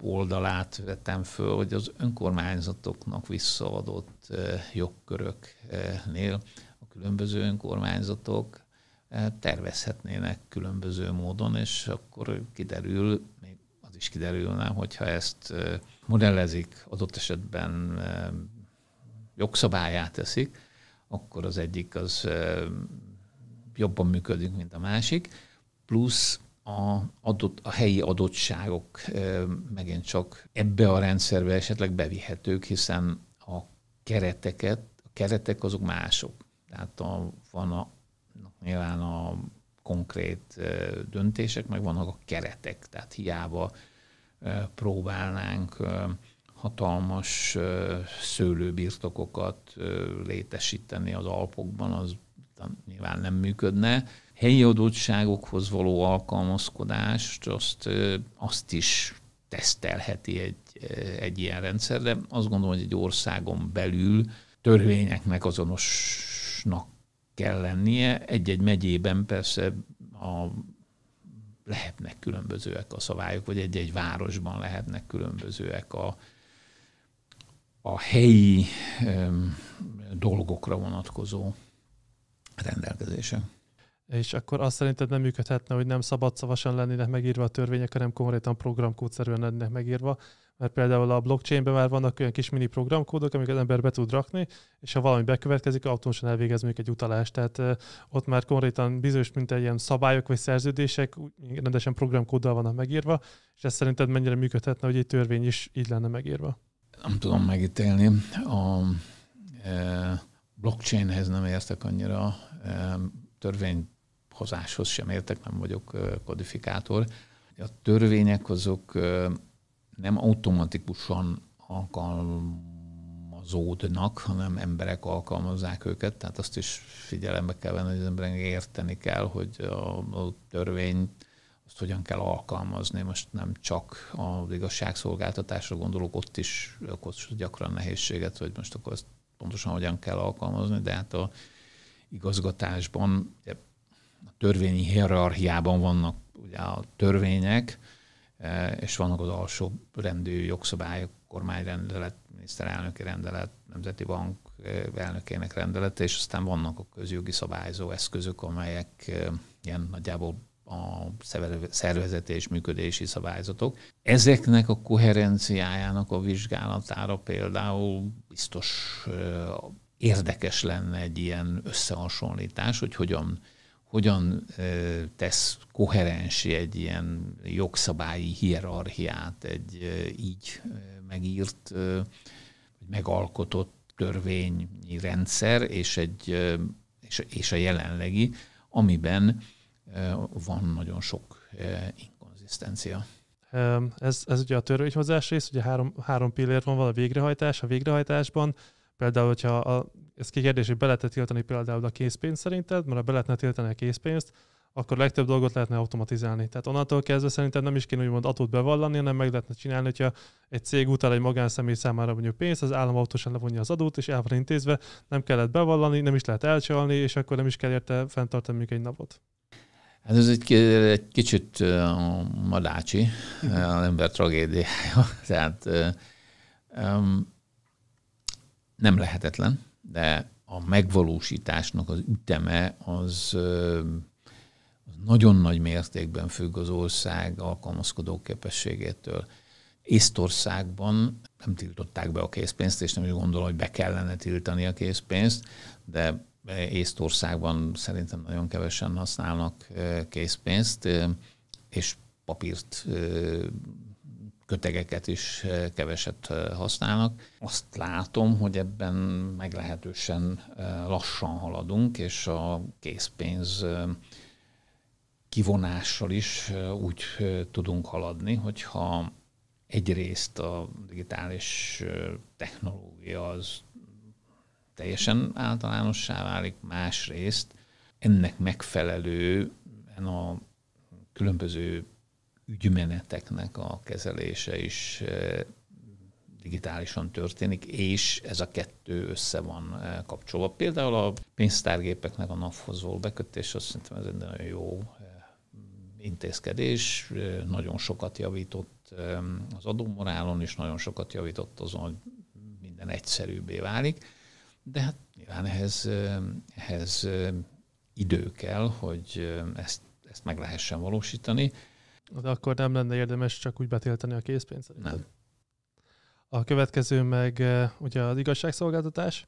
oldalát vettem föl, hogy az önkormányzatoknak visszaadott jogköröknél a különböző önkormányzatok E, tervezhetnének különböző módon, és akkor kiderül, még az is kiderülne, hogyha ezt e, modellezik, adott esetben e, jogszabályát teszik, akkor az egyik az jobban működik, mint a másik, plusz a, adott, a helyi adottságok megint csak ebbe a rendszerbe esetleg bevihetők, hiszen a kereteket, a keretek azok mások. Tehát a, van a nyilván a konkrét döntések, meg vannak a keretek, tehát hiába próbálnánk hatalmas szőlőbirtokokat létesíteni az Alpokban, az nyilván nem működne. Helyi adottságokhoz való alkalmazkodást, azt, azt is tesztelheti egy, egy ilyen rendszer, de azt gondolom, hogy egy országon belül törvényeknek azonosnak kell lennie. Egy-egy megyében persze a, lehetnek különbözőek a szabályok, vagy egy-egy városban lehetnek különbözőek a, a helyi öm, dolgokra vonatkozó rendelkezések. És akkor azt szerinted nem működhetne, hogy nem szabad szavasan lennének megírva a törvények, hanem konkrétan programkódszerűen lennének megírva, mert például a blockchainben már vannak olyan kis mini programkódok, amiket az ember be tud rakni, és ha valami bekövetkezik, automatikusan elvégez még egy utalást. Tehát ott már konkrétan bizonyos, mint egy ilyen szabályok vagy szerződések rendesen programkóddal vannak megírva, és ez szerinted mennyire működhetne, hogy egy törvény is így lenne megírva? Nem tudom megítélni. A e, blockchainhez nem értek annyira, e, törvényhozáshoz sem értek, nem vagyok e, kodifikátor. A törvények azok nem automatikusan alkalmazódnak, hanem emberek alkalmazzák őket, tehát azt is figyelembe kell venni, hogy az emberek érteni kell, hogy a, a törvény azt hogyan kell alkalmazni. Most nem csak az igazságszolgáltatásra gondolok, ott is okoz gyakran nehézséget, hogy most akkor ezt pontosan hogyan kell alkalmazni, de hát a igazgatásban, a törvényi hierarchiában vannak ugye a törvények, E, és vannak az alsó rendű jogszabályok, kormányrendelet, miniszterelnöki rendelet, Nemzeti Bank e, elnökének rendelete, és aztán vannak a közjogi szabályzó eszközök, amelyek e, ilyen nagyjából a szervezeti és működési szabályzatok. Ezeknek a koherenciájának a vizsgálatára például biztos érdekes lenne egy ilyen összehasonlítás, hogy hogyan hogyan tesz koherensi egy ilyen jogszabályi hierarchiát egy így megírt, megalkotott törvényi rendszer és, egy, és, és a jelenlegi, amiben van nagyon sok inkonzisztencia. Ez, ez ugye a törvényhozás rész, ugye három, három pillér van, van a végrehajtás, a végrehajtásban Például, hogyha a, ez kérdés, hogy be lehetne tiltani például a készpénzt szerinted, mert ha be lehetne tiltani a készpénzt, akkor legtöbb dolgot lehetne automatizálni. Tehát onnantól kezdve szerintem nem is kéne úgymond adót bevallani, hanem meg lehetne csinálni, hogyha egy cég utal egy magánszemély számára mondjuk pénzt, az állam autósan levonja az adót, és el van intézve, nem kellett bevallani, nem is lehet elcsalni, és akkor nem is kell érte fenntartani még egy napot. Hát ez egy, egy kicsit uh, madácsi, mhm. az ember tragédiája. [laughs] Tehát um, nem lehetetlen, de a megvalósításnak az üteme az nagyon nagy mértékben függ az ország alkalmazkodó képességétől. Észtországban nem tiltották be a készpénzt, és nem is gondolom, hogy be kellene tiltani a készpénzt, de Észtországban szerintem nagyon kevesen használnak készpénzt, és papírt kötegeket is keveset használnak. Azt látom, hogy ebben meglehetősen lassan haladunk, és a készpénz kivonással is úgy tudunk haladni, hogyha egyrészt a digitális technológia az teljesen általánossá válik, másrészt ennek megfelelően a különböző ügymeneteknek a kezelése is eh, digitálisan történik, és ez a kettő össze van eh, kapcsolva. Például a pénztárgépeknek a naphoz való bekötés, azt szerintem ez egy nagyon jó eh, intézkedés, nagyon sokat javított az adómorálon, és nagyon sokat javított azon, hogy minden egyszerűbbé válik, de hát nyilván ehhez, ehhez idő kell, hogy ezt, ezt meg lehessen valósítani. De akkor nem lenne érdemes csak úgy betiltani a készpénzt? Nem. A következő meg eh, ugye az igazságszolgáltatás,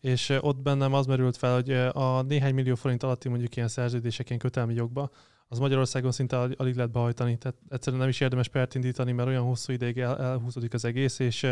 és eh, ott bennem az merült fel, hogy eh, a néhány millió forint alatti mondjuk ilyen szerződések, ilyen kötelmi jogba, az Magyarországon szinte alig lehet behajtani, tehát egyszerűen nem is érdemes pert indítani, mert olyan hosszú ideig el, elhúzódik az egész, és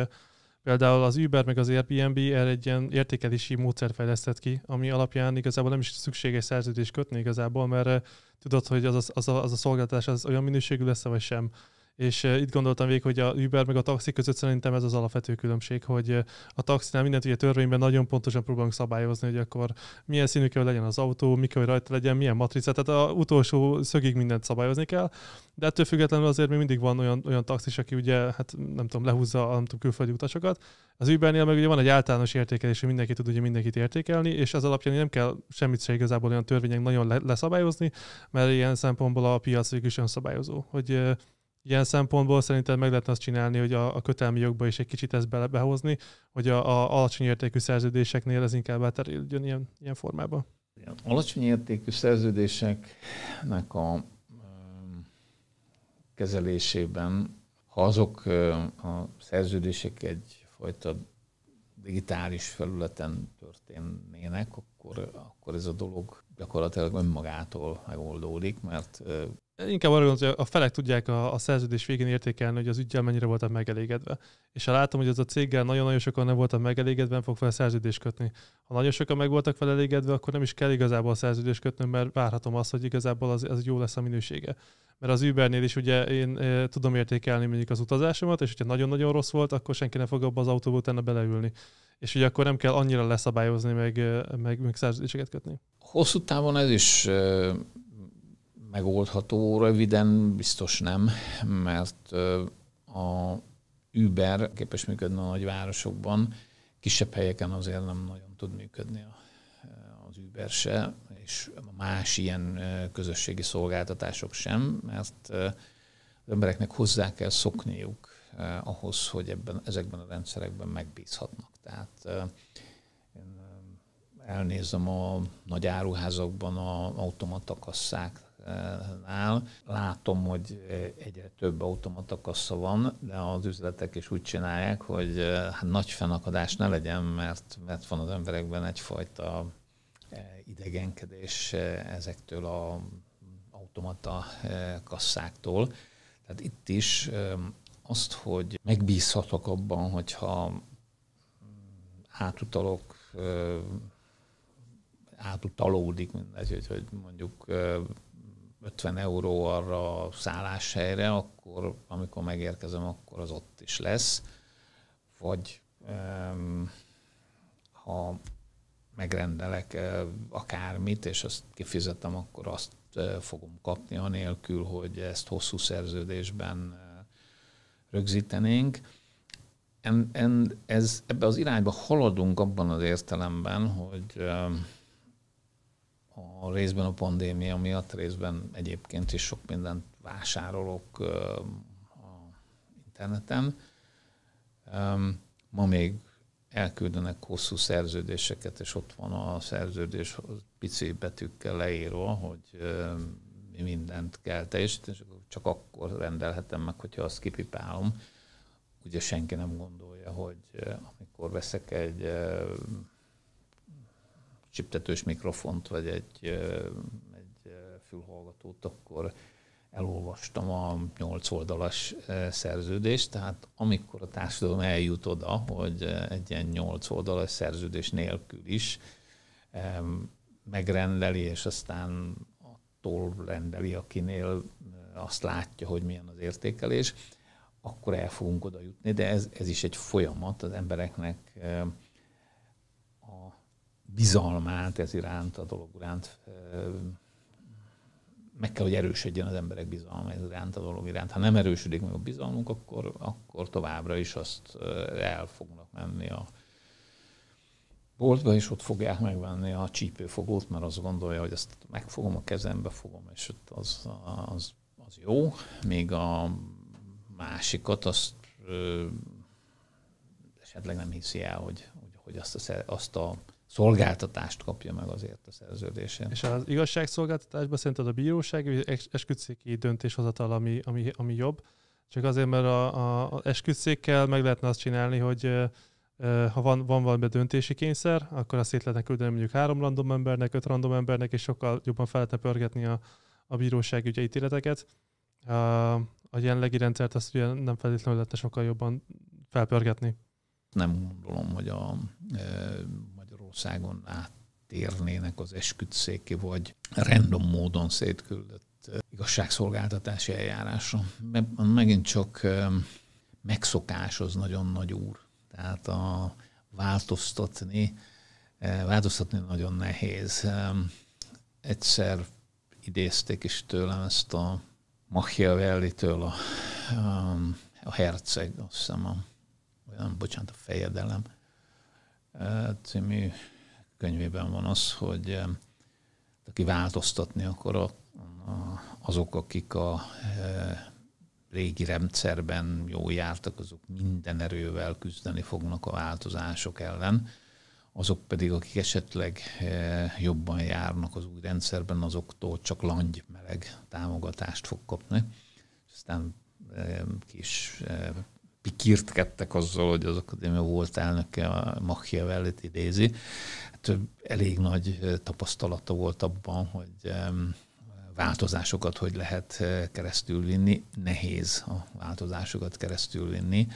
Például az Uber meg az Airbnb erre egy ilyen értékelési módszer fejlesztett ki, ami alapján igazából nem is szükséges szerződést kötni igazából, mert eh, tudod, hogy az a, az a, az a szolgáltatás az olyan minőségű lesz vagy sem és eh, itt gondoltam végig, hogy a Uber meg a taxi között szerintem ez az alapvető különbség, hogy eh, a taxinál mindent ugye törvényben nagyon pontosan próbálunk szabályozni, hogy akkor milyen színű kell legyen az autó, mi kell rajta legyen, milyen matrica, tehát a utolsó szögig mindent szabályozni kell, de ettől függetlenül azért még mindig van olyan, olyan taxis, aki ugye, hát nem tudom, lehúzza a nem tudom, külföldi utasokat. Az Ubernél meg ugye van egy általános értékelés, hogy mindenki tud ugye mindenkit értékelni, és az alapján nem kell semmit se igazából olyan törvények nagyon leszabályozni, mert ilyen szempontból a piac is szabályozó, hogy eh, ilyen szempontból szerinted meg lehetne azt csinálni, hogy a, a kötelmi jogba is egy kicsit ezt bele behozni, hogy a, a alacsony értékű szerződéseknél ez inkább elterjedjön ilyen, ilyen formában. Alacsony értékű szerződéseknek a kezelésében, ha azok a szerződések egyfajta digitális felületen történnének, akkor, akkor ez a dolog gyakorlatilag önmagától megoldódik, mert inkább arra gondolom, hogy a felek tudják a, a szerződés végén értékelni, hogy az ügyel mennyire voltak megelégedve. És ha látom, hogy az a céggel nagyon-nagyon sokan nem voltak megelégedve, nem fog fel szerződést kötni. Ha nagyon sokan meg voltak vele elégedve, akkor nem is kell igazából a szerződést kötnöm, mert várhatom azt, hogy igazából az, az jó lesz a minősége. Mert az Ubernél is ugye én e, tudom értékelni mondjuk az utazásomat, és hogyha nagyon-nagyon rossz volt, akkor senki nem fog abba az autóba utána beleülni. És ugye akkor nem kell annyira leszabályozni, meg, eh, meg, meg szerződéseket kötni. Hosszú távon ez is eh, megoldható röviden, biztos nem, mert a Uber képes működni a nagyvárosokban, kisebb helyeken azért nem nagyon tud működni az Uber se, és más ilyen közösségi szolgáltatások sem, mert az embereknek hozzá kell szokniuk ahhoz, hogy ebben, ezekben a rendszerekben megbízhatnak. Tehát én elnézem a nagy áruházakban a automatakasszák üzleteknál eh, látom, hogy eh, egyre több automata kassa van, de az üzletek is úgy csinálják, hogy eh, hát nagy fennakadás ne legyen, mert, mert van az emberekben egyfajta idegenkedés ezektől a automata kasszáktól. Tehát itt is azt, hogy megbízhatok abban, hogyha átutalok, átutalódik mindegy, hogy mondjuk 50 euró arra a szálláshelyre, akkor amikor megérkezem, akkor az ott is lesz. Vagy ha megrendelek eh, akármit, és azt kifizetem, akkor azt eh, fogom kapni, anélkül, hogy ezt hosszú szerződésben eh, rögzítenénk. En, en ez, ebbe az irányba haladunk abban az értelemben, hogy a részben a pandémia miatt, részben egyébként is sok mindent vásárolok a interneten. Ma még elküldenek hosszú szerződéseket, és ott van a szerződés pici betűkkel leírva, hogy mi mindent kell teljesíteni, és csak akkor rendelhetem meg, hogyha azt kipipálom. Ugye senki nem gondolja, hogy amikor veszek egy csiptetős mikrofont, vagy egy, egy fülhallgatót, akkor elolvastam a nyolc oldalas szerződést, tehát amikor a társadalom eljut oda, hogy egy ilyen nyolc oldalas szerződés nélkül is megrendeli, és aztán attól rendeli, akinél azt látja, hogy milyen az értékelés, akkor el fogunk oda jutni, de ez, ez is egy folyamat, az embereknek bizalmát ez iránt, a dolog iránt meg kell, hogy erősödjön az emberek bizalma ez iránt, a dolog iránt. Ha nem erősödik meg a bizalmunk, akkor, akkor továbbra is azt el fognak menni a boltba, és ott fogják megvenni a csípőfogót, mert azt gondolja, hogy ezt megfogom, a kezembe fogom, és az, az, az jó. Még a másikat azt ö, esetleg nem hiszi el, hogy, hogy, hogy azt, a, azt a szolgáltatást kapja meg azért a szerződésén. És az igazságszolgáltatásban szerinted a bíróság esküdszéki döntéshozatal, ami, ami, ami jobb, csak azért, mert a, a, a esküdszékkel meg lehetne azt csinálni, hogy e, ha van, van valami döntési kényszer, akkor azt szét lehetne küldeni mondjuk három random embernek, öt random embernek, és sokkal jobban fel lehetne pörgetni a, a bíróság ügyei ítéleteket. A, a jelenlegi rendszert azt ugye nem feltétlenül lehetne sokkal jobban felpörgetni. Nem gondolom, hogy a Magyarországon áttérnének az esküdszéki vagy random módon szétküldött igazságszolgáltatási eljárásra. Megint csak megszokás az nagyon nagy úr. Tehát a változtatni, változtatni nagyon nehéz. Egyszer idézték is tőlem ezt a Machiavelli-től a, a, a herceg, azt hiszem, a, nem, bocsánat, a fejedelem E, című könyvében van az, hogy e, aki változtatni akar a, azok, akik a e, régi rendszerben jól jártak, azok minden erővel küzdeni fognak a változások ellen, azok pedig, akik esetleg jobban járnak az új rendszerben, azoktól csak langy meleg támogatást fog kapni. Aztán kis pikirtkedtek azzal, hogy az akadémia volt elnöke a Machiavellit idézi. Hát elég nagy tapasztalata volt abban, hogy változásokat hogy lehet keresztül vinni. Nehéz a változásokat keresztül vinni.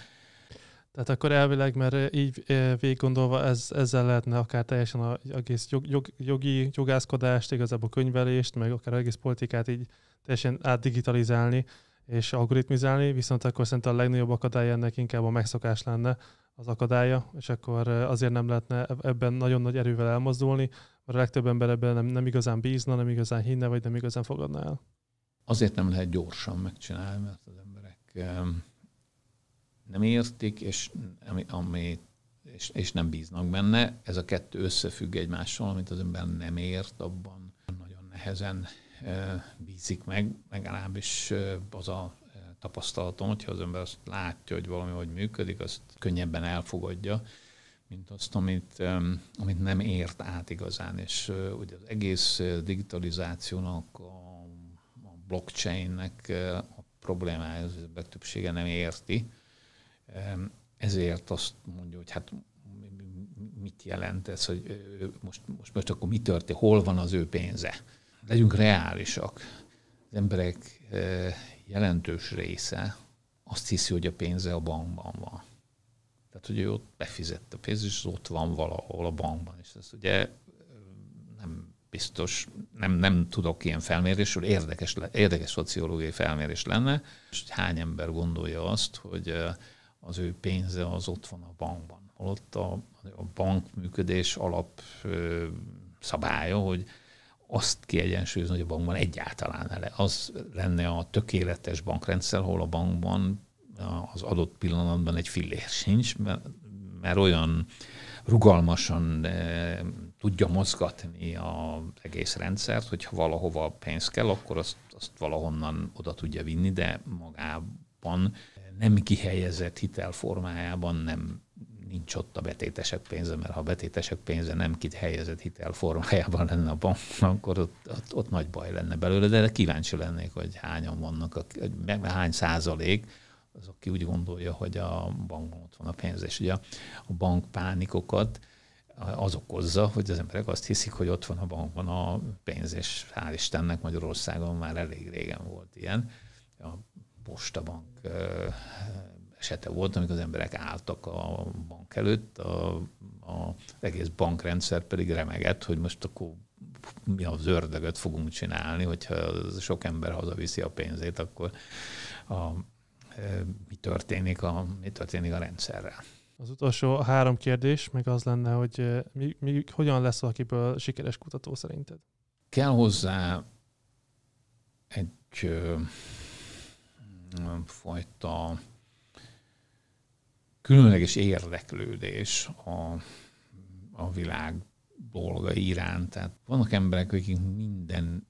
Tehát akkor elvileg, mert így végig gondolva ez, ezzel lehetne akár teljesen a egész jog, jog, jogi jogászkodást, igazából könyvelést, meg akár egész politikát így teljesen átdigitalizálni, és algoritmizálni, viszont akkor szerintem a legnagyobb akadály ennek inkább a megszokás lenne az akadálya, és akkor azért nem lehetne ebben nagyon nagy erővel elmozdulni, mert a legtöbb ember ebben nem, nem igazán bízna, nem igazán hinne, vagy nem igazán fogadná el. Azért nem lehet gyorsan megcsinálni, mert az emberek nem értik, és, ami, ami, és, és nem bíznak benne. Ez a kettő összefügg egymással, amit az ember nem ért, abban nagyon nehezen bízik meg, legalábbis az a tapasztalatom, hogyha az ember azt látja, hogy valami hogy működik, azt könnyebben elfogadja, mint azt, amit, amit nem ért át igazán. És ugye az egész digitalizációnak, a, a blockchainnek a problémája, az a többsége nem érti. Ezért azt mondja, hogy hát mit jelent ez, hogy most, most, most akkor mi történt, hol van az ő pénze legyünk reálisak. Az emberek eh, jelentős része azt hiszi, hogy a pénze a bankban van. Tehát, hogy ő ott befizette a pénz, és ott van valahol a bankban. És ez ugye eh, nem biztos, nem, nem tudok ilyen felmérésről, érdekes, érdekes szociológiai felmérés lenne, és hány ember gondolja azt, hogy eh, az ő pénze az ott van a bankban. Holott a, a bank működés alap szabálya, hogy azt kiegyensúlyozni, hogy a bankban egyáltalán ele. Az lenne a tökéletes bankrendszer, ahol a bankban az adott pillanatban egy fillér sincs, mert, mert olyan rugalmasan eh, tudja mozgatni az egész rendszert, hogyha valahova pénz kell, akkor azt, azt valahonnan oda tudja vinni, de magában nem kihelyezett hitelformájában nem nincs ott a betétesek pénze, mert ha a betétesek pénze nem kit helyezett hitel formájában lenne a bank akkor ott, ott, ott nagy baj lenne belőle, de kíváncsi lennék, hogy hányan vannak, meg hány százalék, az, aki úgy gondolja, hogy a bankban ott van a pénz, és ugye a pánikokat az okozza, hogy az emberek azt hiszik, hogy ott van a bankban a pénz, és hál' Istennek Magyarországon már elég régen volt ilyen. A postabank esete volt, amikor az emberek álltak a bank előtt, a, a, egész bankrendszer pedig remegett, hogy most akkor mi az ördögöt fogunk csinálni, hogyha sok ember hazaviszi a pénzét, akkor a, a, e, mi, történik a, mi történik a rendszerrel. Az utolsó három kérdés meg az lenne, hogy e, mi, mi, hogyan lesz valakiből sikeres kutató szerinted? Kell hozzá egy ö, fajta különleges érdeklődés a, a világ dolga iránt. Tehát vannak emberek, akik minden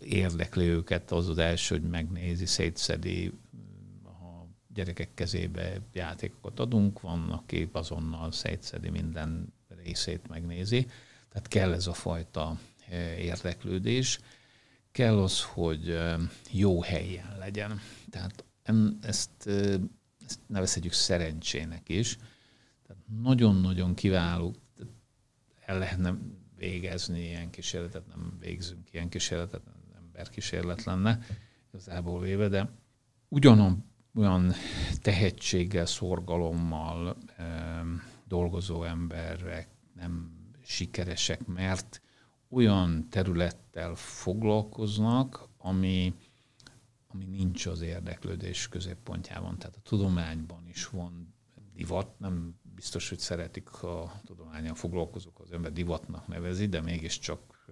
érdekli őket az az első, hogy megnézi, szétszedi, ha gyerekek kezébe játékokat adunk, vannak, aki azonnal szétszedi minden részét megnézi. Tehát kell ez a fajta eh, érdeklődés. Kell az, hogy eh, jó helyen legyen. Tehát ezt eh, ezt nevezhetjük szerencsének is. Tehát nagyon-nagyon kiváló, el lehetne végezni ilyen kísérletet, nem végzünk ilyen kísérletet, kísérlet lenne igazából véve, de ugyanom olyan tehetséggel, szorgalommal ö, dolgozó emberek nem sikeresek, mert olyan területtel foglalkoznak, ami ami nincs az érdeklődés középpontjában. Tehát a tudományban is van divat, nem biztos, hogy szeretik a tudományon foglalkozók, az ember divatnak nevezi, de mégiscsak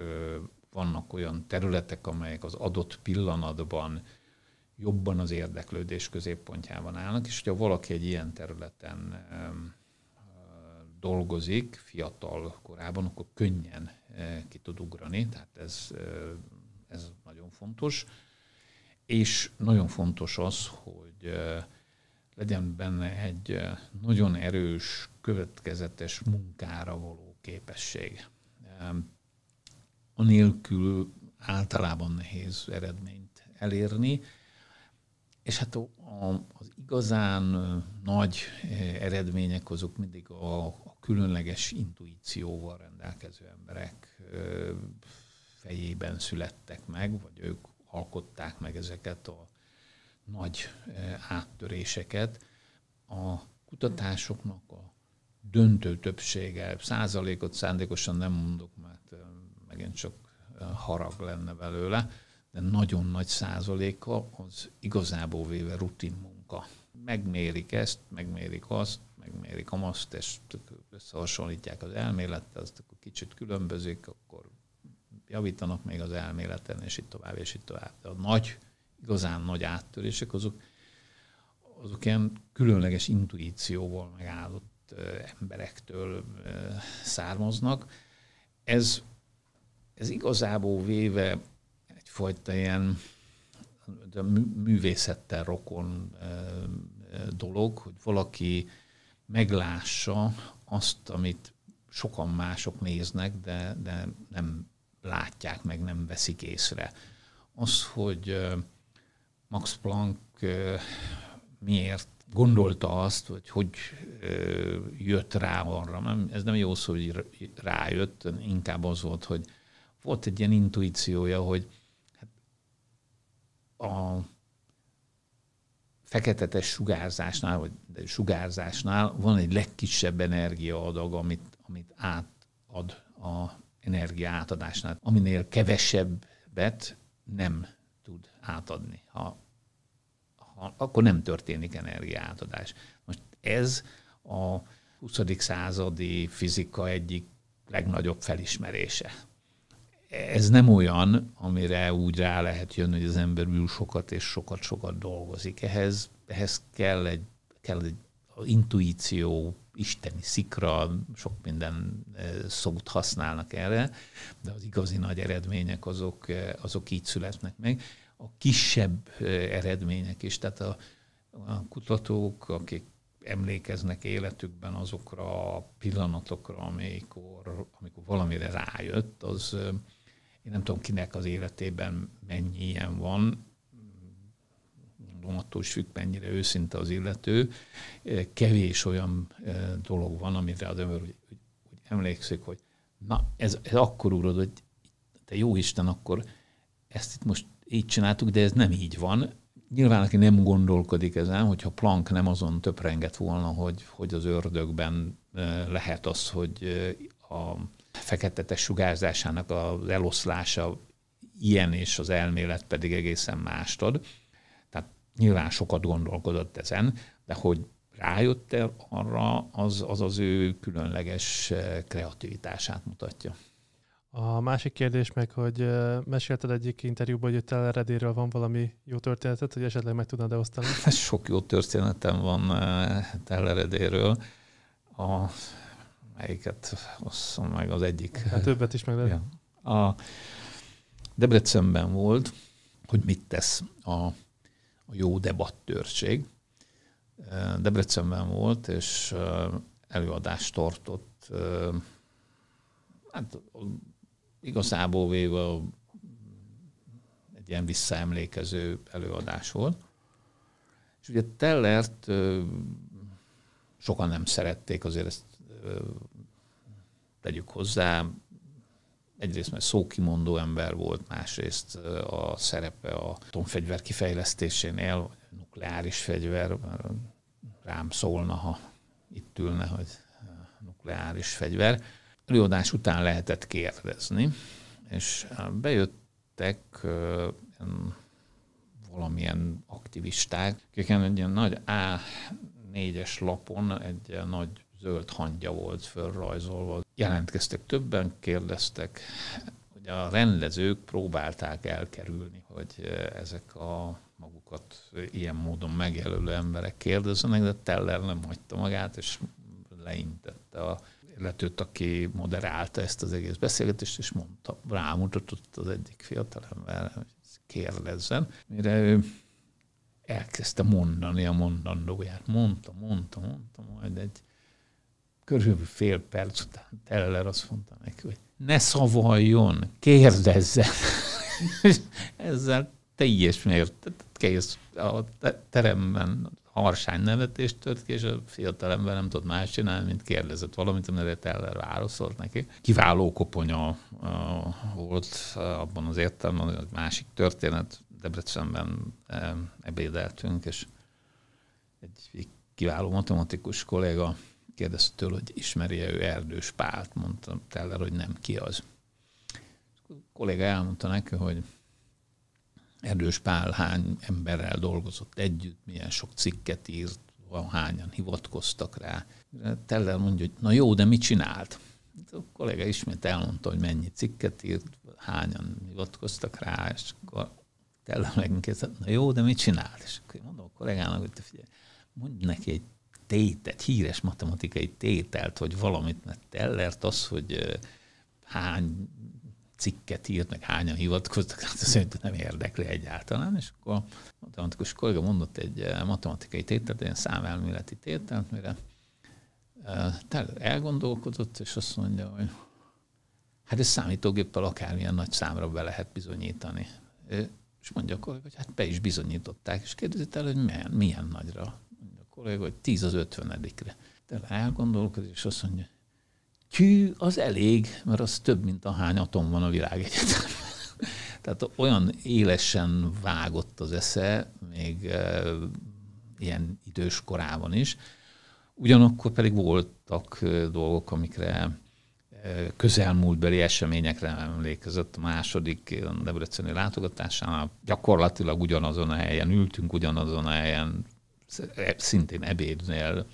vannak olyan területek, amelyek az adott pillanatban jobban az érdeklődés középpontjában állnak, és hogyha valaki egy ilyen területen dolgozik fiatal korában, akkor könnyen ki tud ugrani, tehát ez, ez nagyon fontos és nagyon fontos az, hogy eh, legyen benne egy eh, nagyon erős, következetes munkára való képesség. Anélkül általában nehéz eredményt elérni, és hát az igazán eh, nagy eredmények azok mindig a, a különleges intuícióval rendelkező emberek fejében születtek meg, vagy ők alkották meg ezeket a nagy eh, áttöréseket. A kutatásoknak a döntő többsége, százalékot szándékosan nem mondok, mert eh, megint csak eh, harag lenne belőle, de nagyon nagy százaléka az igazából véve rutin munka. Megmérik ezt, megmérik azt, megmérik azt, és összehasonlítják az elmélettel, azt akkor kicsit különbözik, akkor javítanak még az elméleten, és itt tovább, és itt tovább. De a nagy, igazán nagy áttörések, azok, azok ilyen különleges intuícióból megállott emberektől származnak. Ez, ez igazából véve egyfajta ilyen de művészettel rokon dolog, hogy valaki meglássa azt, amit sokan mások néznek, de, de nem látják, meg nem veszik észre. Az, hogy Max Planck miért gondolta azt, hogy hogy jött rá arra, nem, ez nem jó szó, hogy rájött, inkább az volt, hogy volt egy ilyen intuíciója, hogy hát a feketetes sugárzásnál, vagy sugárzásnál van egy legkisebb energiaadag, amit, amit átad a energia átadásnál, aminél kevesebbet nem tud átadni, ha, ha akkor nem történik energia átadás. Most ez a 20. századi fizika egyik legnagyobb felismerése. Ez nem olyan, amire úgy rá lehet jönni, hogy az ember ül sokat és sokat-sokat dolgozik. Ehhez, ehhez kell egy, kell egy intuíció, isteni szikra, sok minden eh, szót használnak erre, de az igazi nagy eredmények azok, eh, azok így születnek meg. A kisebb eh, eredmények is, tehát a, a kutatók, akik emlékeznek életükben azokra a pillanatokra, amikor, amikor valamire rájött, az én nem tudom kinek az életében mennyi ilyen van, mondom, attól is függ, mennyire őszinte az illető, kevés olyan dolog van, amire az ember úgy, úgy, úgy emlékszik, hogy na, ez, ez akkor úrod, hogy te jó Isten, akkor ezt itt most így csináltuk, de ez nem így van. Nyilván, aki nem gondolkodik ezen, hogyha Planck nem azon töprengett volna, hogy, hogy az ördögben lehet az, hogy a feketetes sugárzásának az eloszlása ilyen, és az elmélet pedig egészen mást ad, Nyilván sokat gondolkodott ezen, de hogy rájött el arra, az, az az ő különleges eh, kreativitását mutatja. A másik kérdés meg, hogy eh, mesélted egyik interjúban, hogy te eredéről van valami jó történetet, hogy esetleg meg tudnád-e osztani? Hát sok jó történetem van eh, telleredéről. A, melyiket osszom meg az egyik. Hát többet is meg lehet. Ja. A Debrecenben volt, hogy mit tesz a a jó debattőrség, Debrecenben volt, és előadást tartott. Hát igazából véve egy ilyen visszaemlékező előadás volt. És ugye Tellert sokan nem szerették, azért ezt tegyük hozzá, egyrészt mert szókimondó ember volt, másrészt a szerepe a atomfegyver kifejlesztésénél, vagy nukleáris fegyver, rám szólna, ha itt ülne, hogy nukleáris fegyver. Előadás után lehetett kérdezni, és bejöttek valamilyen aktivisták, akiken egy ilyen nagy A4-es lapon egy nagy zöld hangya volt fölrajzolva jelentkeztek többen, kérdeztek. Ugye a rendezők próbálták elkerülni, hogy eh, ezek a magukat eh, ilyen módon megjelölő emberek kérdezzenek, de Teller nem hagyta magát, és leintette a illetőt, aki moderálta ezt az egész beszélgetést, és mondta, rámutatott az egyik fiatalember, hogy kérdezzen, mire ő elkezdte mondani a mondandóját. Mondta, mondta, mondta, majd egy körülbelül fél perc után Teller azt mondta neki, hogy ne szavaljon, kérdezzen. [laughs] Ezzel teljes mértékben kész a teremben harsány nevetést tört ki, és a fiatal ember nem tudott más csinálni, mint kérdezett valamit, amire Teller válaszolt neki. Kiváló koponya volt abban az értelemben, hogy a másik történet, Debrecenben ebédeltünk, és egy kiváló matematikus kolléga kérdezte tőle, hogy ismeri-e ő Erdős Pált, Mondta, Teller, hogy nem, ki az. A kolléga elmondta neki, hogy Erdős Pál hány emberrel dolgozott együtt, milyen sok cikket írt, hányan hivatkoztak rá. Teller mondja, hogy na jó, de mit csinált? A kollega ismét elmondta, hogy mennyi cikket írt, hányan hivatkoztak rá, és akkor Teller megkérdezett, na jó, de mit csinált? És akkor mondom a kollégának, hogy te figyelj, mondj neki egy tétet, híres matematikai tételt, hogy valamit, mert Tellert az, hogy hány cikket meg hányan hivatkoztak, hát az önt nem érdekli egyáltalán, és akkor a matematikus kolléga mondott egy matematikai tételt, egy számelméleti tételt, mire elgondolkodott, és azt mondja, hogy hát ez számítógéppel akármilyen nagy számra be lehet bizonyítani. És mondja akkor, hogy hát be is bizonyították, és kérdezett el, hogy milyen, milyen nagyra kollega, hogy 10 az 50-re. De elgondolkodik, és azt mondja, tű, az elég, mert az több, mint a hány atom van a világegyetemben. [laughs] Tehát olyan élesen vágott az esze, még e, ilyen idős korában is. Ugyanakkor pedig voltak eh, dolgok, amikre eh, közelmúltbeli eseményekre emlékezett a második debreceni látogatásánál. Gyakorlatilag ugyanazon a helyen ültünk, ugyanazon a helyen szintén ebédnél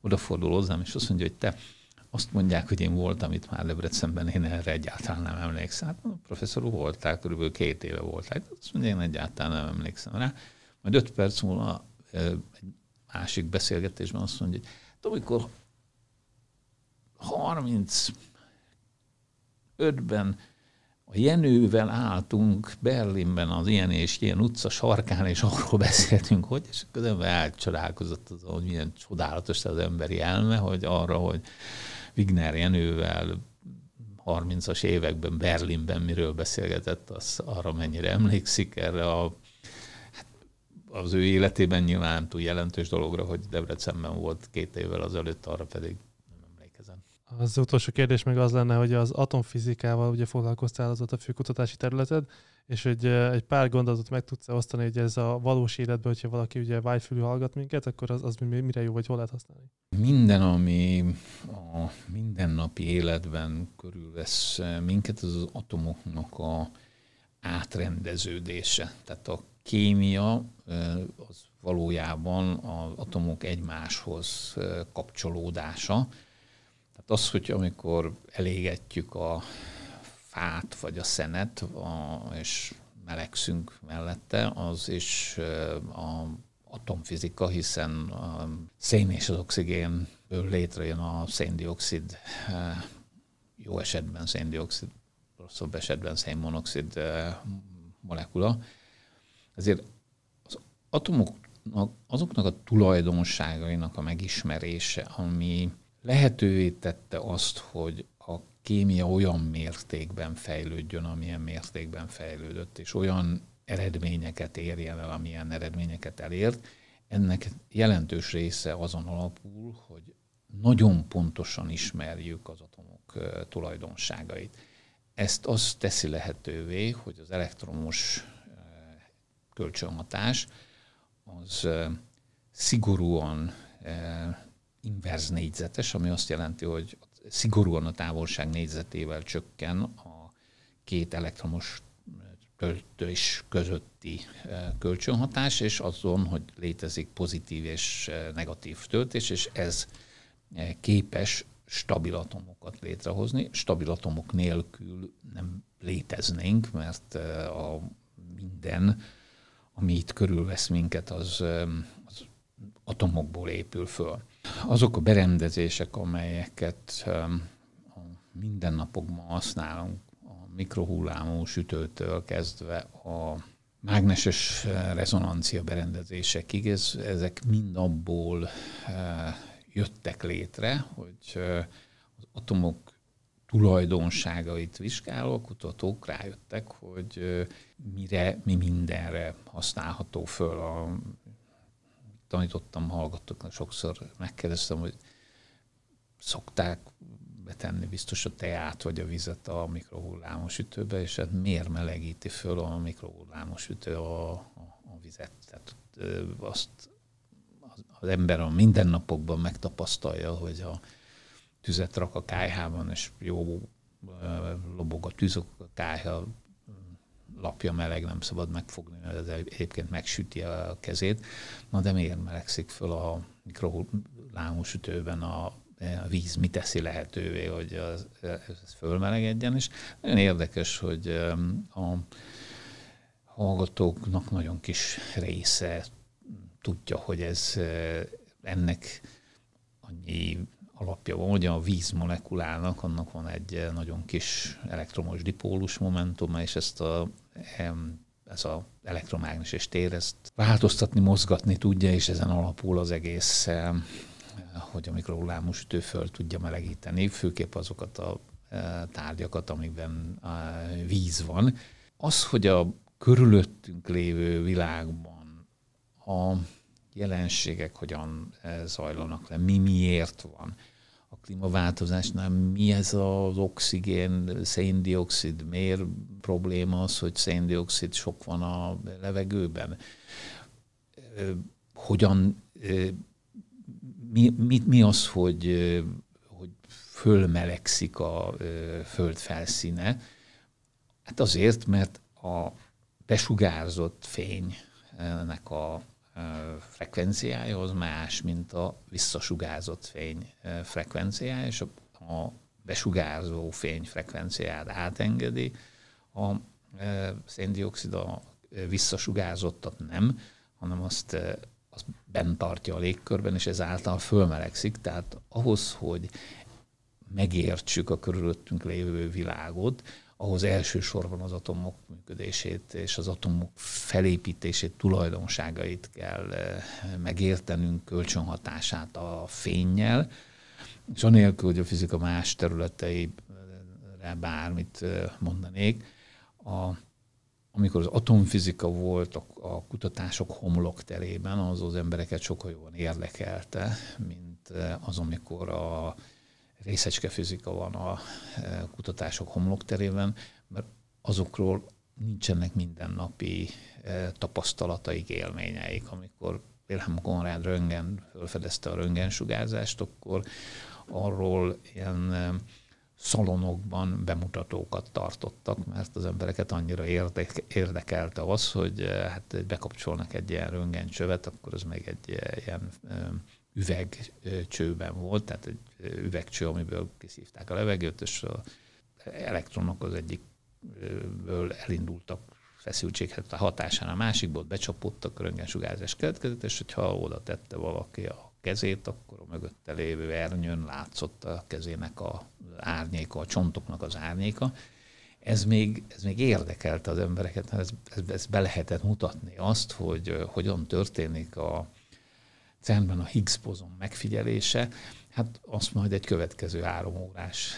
odafordul hozzám, és azt mondja, hogy te azt mondják, hogy én voltam itt már Debrecenben, én erre egyáltalán nem emlékszem. Hát, a professzor voltál, körülbelül két éve voltál. de Azt mondja, én egyáltalán nem emlékszem rá. Majd öt perc múlva egy másik beszélgetésben azt mondja, hogy hát, amikor 35-ben a Jenővel álltunk Berlinben az ilyen és ilyen utca sarkán, és arról [laughs] beszéltünk, hogy, és az ember elcsodálkozott az, hogy milyen csodálatos az emberi elme, hogy arra, hogy Wigner Jenővel 30-as években Berlinben miről beszélgetett, az arra mennyire emlékszik erre a hát az ő életében nyilván nem túl jelentős dologra, hogy Debrecenben volt két évvel azelőtt, arra pedig az utolsó kérdés meg az lenne, hogy az atomfizikával ugye foglalkoztál az ott a főkutatási területed, és hogy egy pár gondolatot meg tudsz e osztani, hogy ez a valós életben, hogyha valaki ugye vágyfülű hallgat minket, akkor az, az mire jó, vagy hol lehet használni? Minden, ami a mindennapi életben körülvesz minket, az az atomoknak a átrendeződése. Tehát a kémia az valójában az atomok egymáshoz kapcsolódása, tehát az, hogy amikor elégetjük a fát vagy a szenet, a, és melegszünk mellette, az is a atomfizika, hiszen a szén és az oxigénből létrejön a széndiokszid, jó esetben széndiokszid, rosszabb esetben szénmonoxid molekula. Ezért az atomoknak, azoknak a tulajdonságainak a megismerése, ami lehetővé tette azt, hogy a kémia olyan mértékben fejlődjön, amilyen mértékben fejlődött, és olyan eredményeket érjen el, amilyen eredményeket elért. Ennek jelentős része azon alapul, hogy nagyon pontosan ismerjük az atomok tulajdonságait. Ezt az teszi lehetővé, hogy az elektromos kölcsönhatás az szigorúan inverz négyzetes, ami azt jelenti, hogy szigorúan a távolság négyzetével csökken a két elektromos eh, töltés közötti eh, kölcsönhatás, és azon, hogy létezik pozitív és eh, negatív töltés, és ez képes stabil atomokat létrehozni. Stabil atomok nélkül nem léteznénk, mert a minden, ami itt körülvesz minket, az, az atomokból épül föl azok a berendezések, amelyeket a mindennapokban használunk, a mikrohullámú sütőtől kezdve a mágneses eh, rezonancia berendezésekig, ez, ezek mind abból eh, jöttek létre, hogy eh, az atomok tulajdonságait vizsgáló kutatók rájöttek, hogy mire, mi mindenre használható föl a tanítottam hallgatóknak, sokszor megkérdeztem, hogy szokták betenni biztos a teát vagy a vizet a mikrohullámos ütőbe, és hát miért melegíti föl a mikrohullámos ütő a, a, a vizet? Tehát azt az ember a mindennapokban megtapasztalja, hogy a tüzet rak a kájhában, és jó lobog a tűz, a kájha lapja meleg, nem szabad megfogni, mert ez egyébként megsüti a kezét. Na de miért melegszik föl a sütőben a a víz mi teszi lehetővé, hogy az, ez fölmelegedjen, és nagyon érdekes, hogy a hallgatóknak nagyon kis része tudja, hogy ez e, ennek annyi alapja van, hogy a víz molekulának, annak van egy e, nagyon kis elektromos dipólus momentum és ezt a ez az elektromágneses tér ezt változtatni, mozgatni tudja, és ezen alapul az egész, hogy a mikrohullámú sütő föl tudja melegíteni, főképp azokat a e, tárgyakat, amikben víz van. Az, hogy a körülöttünk lévő világban a jelenségek hogyan e, zajlanak le, mi miért van, a klímaváltozásnál mi ez az oxigén, széndiokszid, miért probléma az, hogy széndiokszid sok van a levegőben? Hogyan, mi, mi, mi az, hogy, hogy fölmelegszik a föld felszíne? Hát azért, mert a besugárzott fénynek a frekvenciája az más, mint a visszasugázott fény frekvenciája, és a besugárzó fény frekvenciát átengedi, a széndiokszid a visszasugázottat nem, hanem azt, azt bent tartja a légkörben, és ezáltal fölmelegszik. Tehát ahhoz, hogy megértsük a körülöttünk lévő világot, ahhoz elsősorban az atomok működését és az atomok felépítését, tulajdonságait kell eh, megértenünk, kölcsönhatását a fényjel, és anélkül, hogy a fizika más területeire bármit eh, mondanék, a, amikor az atomfizika volt a, a kutatások homlokterében, az az embereket sokkal jobban érdekelte, mint eh, az, amikor a részecskefizika van a e, kutatások homlokterében, mert azokról nincsenek mindennapi e, tapasztalataik, élményeik. Amikor Wilhelm Konrad Röngen felfedezte a röntgensugárzást, akkor arról ilyen e, szalonokban bemutatókat tartottak, mert az embereket annyira érdekelte az, hogy hát bekapcsolnak egy ilyen röngencsövet, akkor az meg egy ilyen üvegcsőben volt, tehát egy üvegcső, amiből kiszívták a levegőt, és a elektronok az egyikből elindultak feszültség a hatásán a másikból, becsapódtak, röntgensugárzás keletkezett, és hogyha oda tette valaki a kezét, akkor a mögötte lévő ernyőn látszott a kezének a árnyéka, a csontoknak az árnyéka. Ez még, ez még érdekelte az embereket, mert ez, ez, ez be lehetett mutatni azt, hogy eh, hogyan történik a cern a Higgs bozon megfigyelése, Hát azt majd egy következő három órás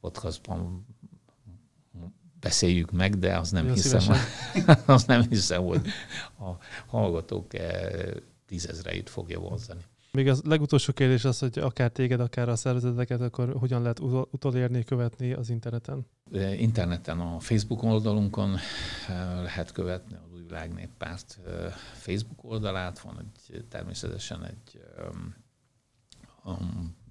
podcastban beszéljük meg, de az nem, hiszem, [laughs] az nem hiszem, hogy a hallgatók tízezreit fogja vonzani. Még az legutolsó kérdés az, hogy akár téged, akár a szervezeteket, akkor hogyan lehet utolérni, követni az interneten? Interneten, a Facebook oldalunkon lehet követni az Új Világnéppárt Facebook oldalát, van egy, természetesen egy a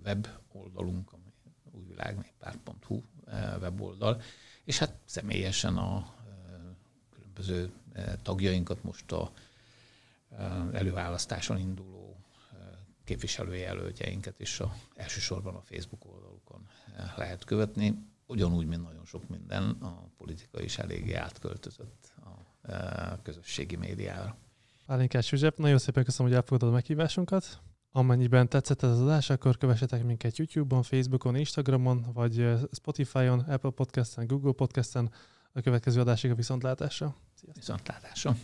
web oldalunk, ami újvilágnéppárt.hu e, weboldal, és hát személyesen a e, különböző e, tagjainkat most a előválasztáson induló képviselőjelöltjeinket is a, elsősorban a Facebook oldalukon lehet követni. Ugyanúgy, mint nagyon sok minden, a politika is eléggé átköltözött a közösségi médiára. Pálinkás Zsuzsep, nagyon szépen köszönöm, hogy elfogadod a meghívásunkat. Amennyiben tetszett ez az adás, akkor kövessetek minket YouTube-on, Facebookon, Instagramon, vagy Spotify-on, Apple Podcast-en, Google Podcast-en. A következő adásig a viszontlátásra. Sziasztok. Viszontlátásra.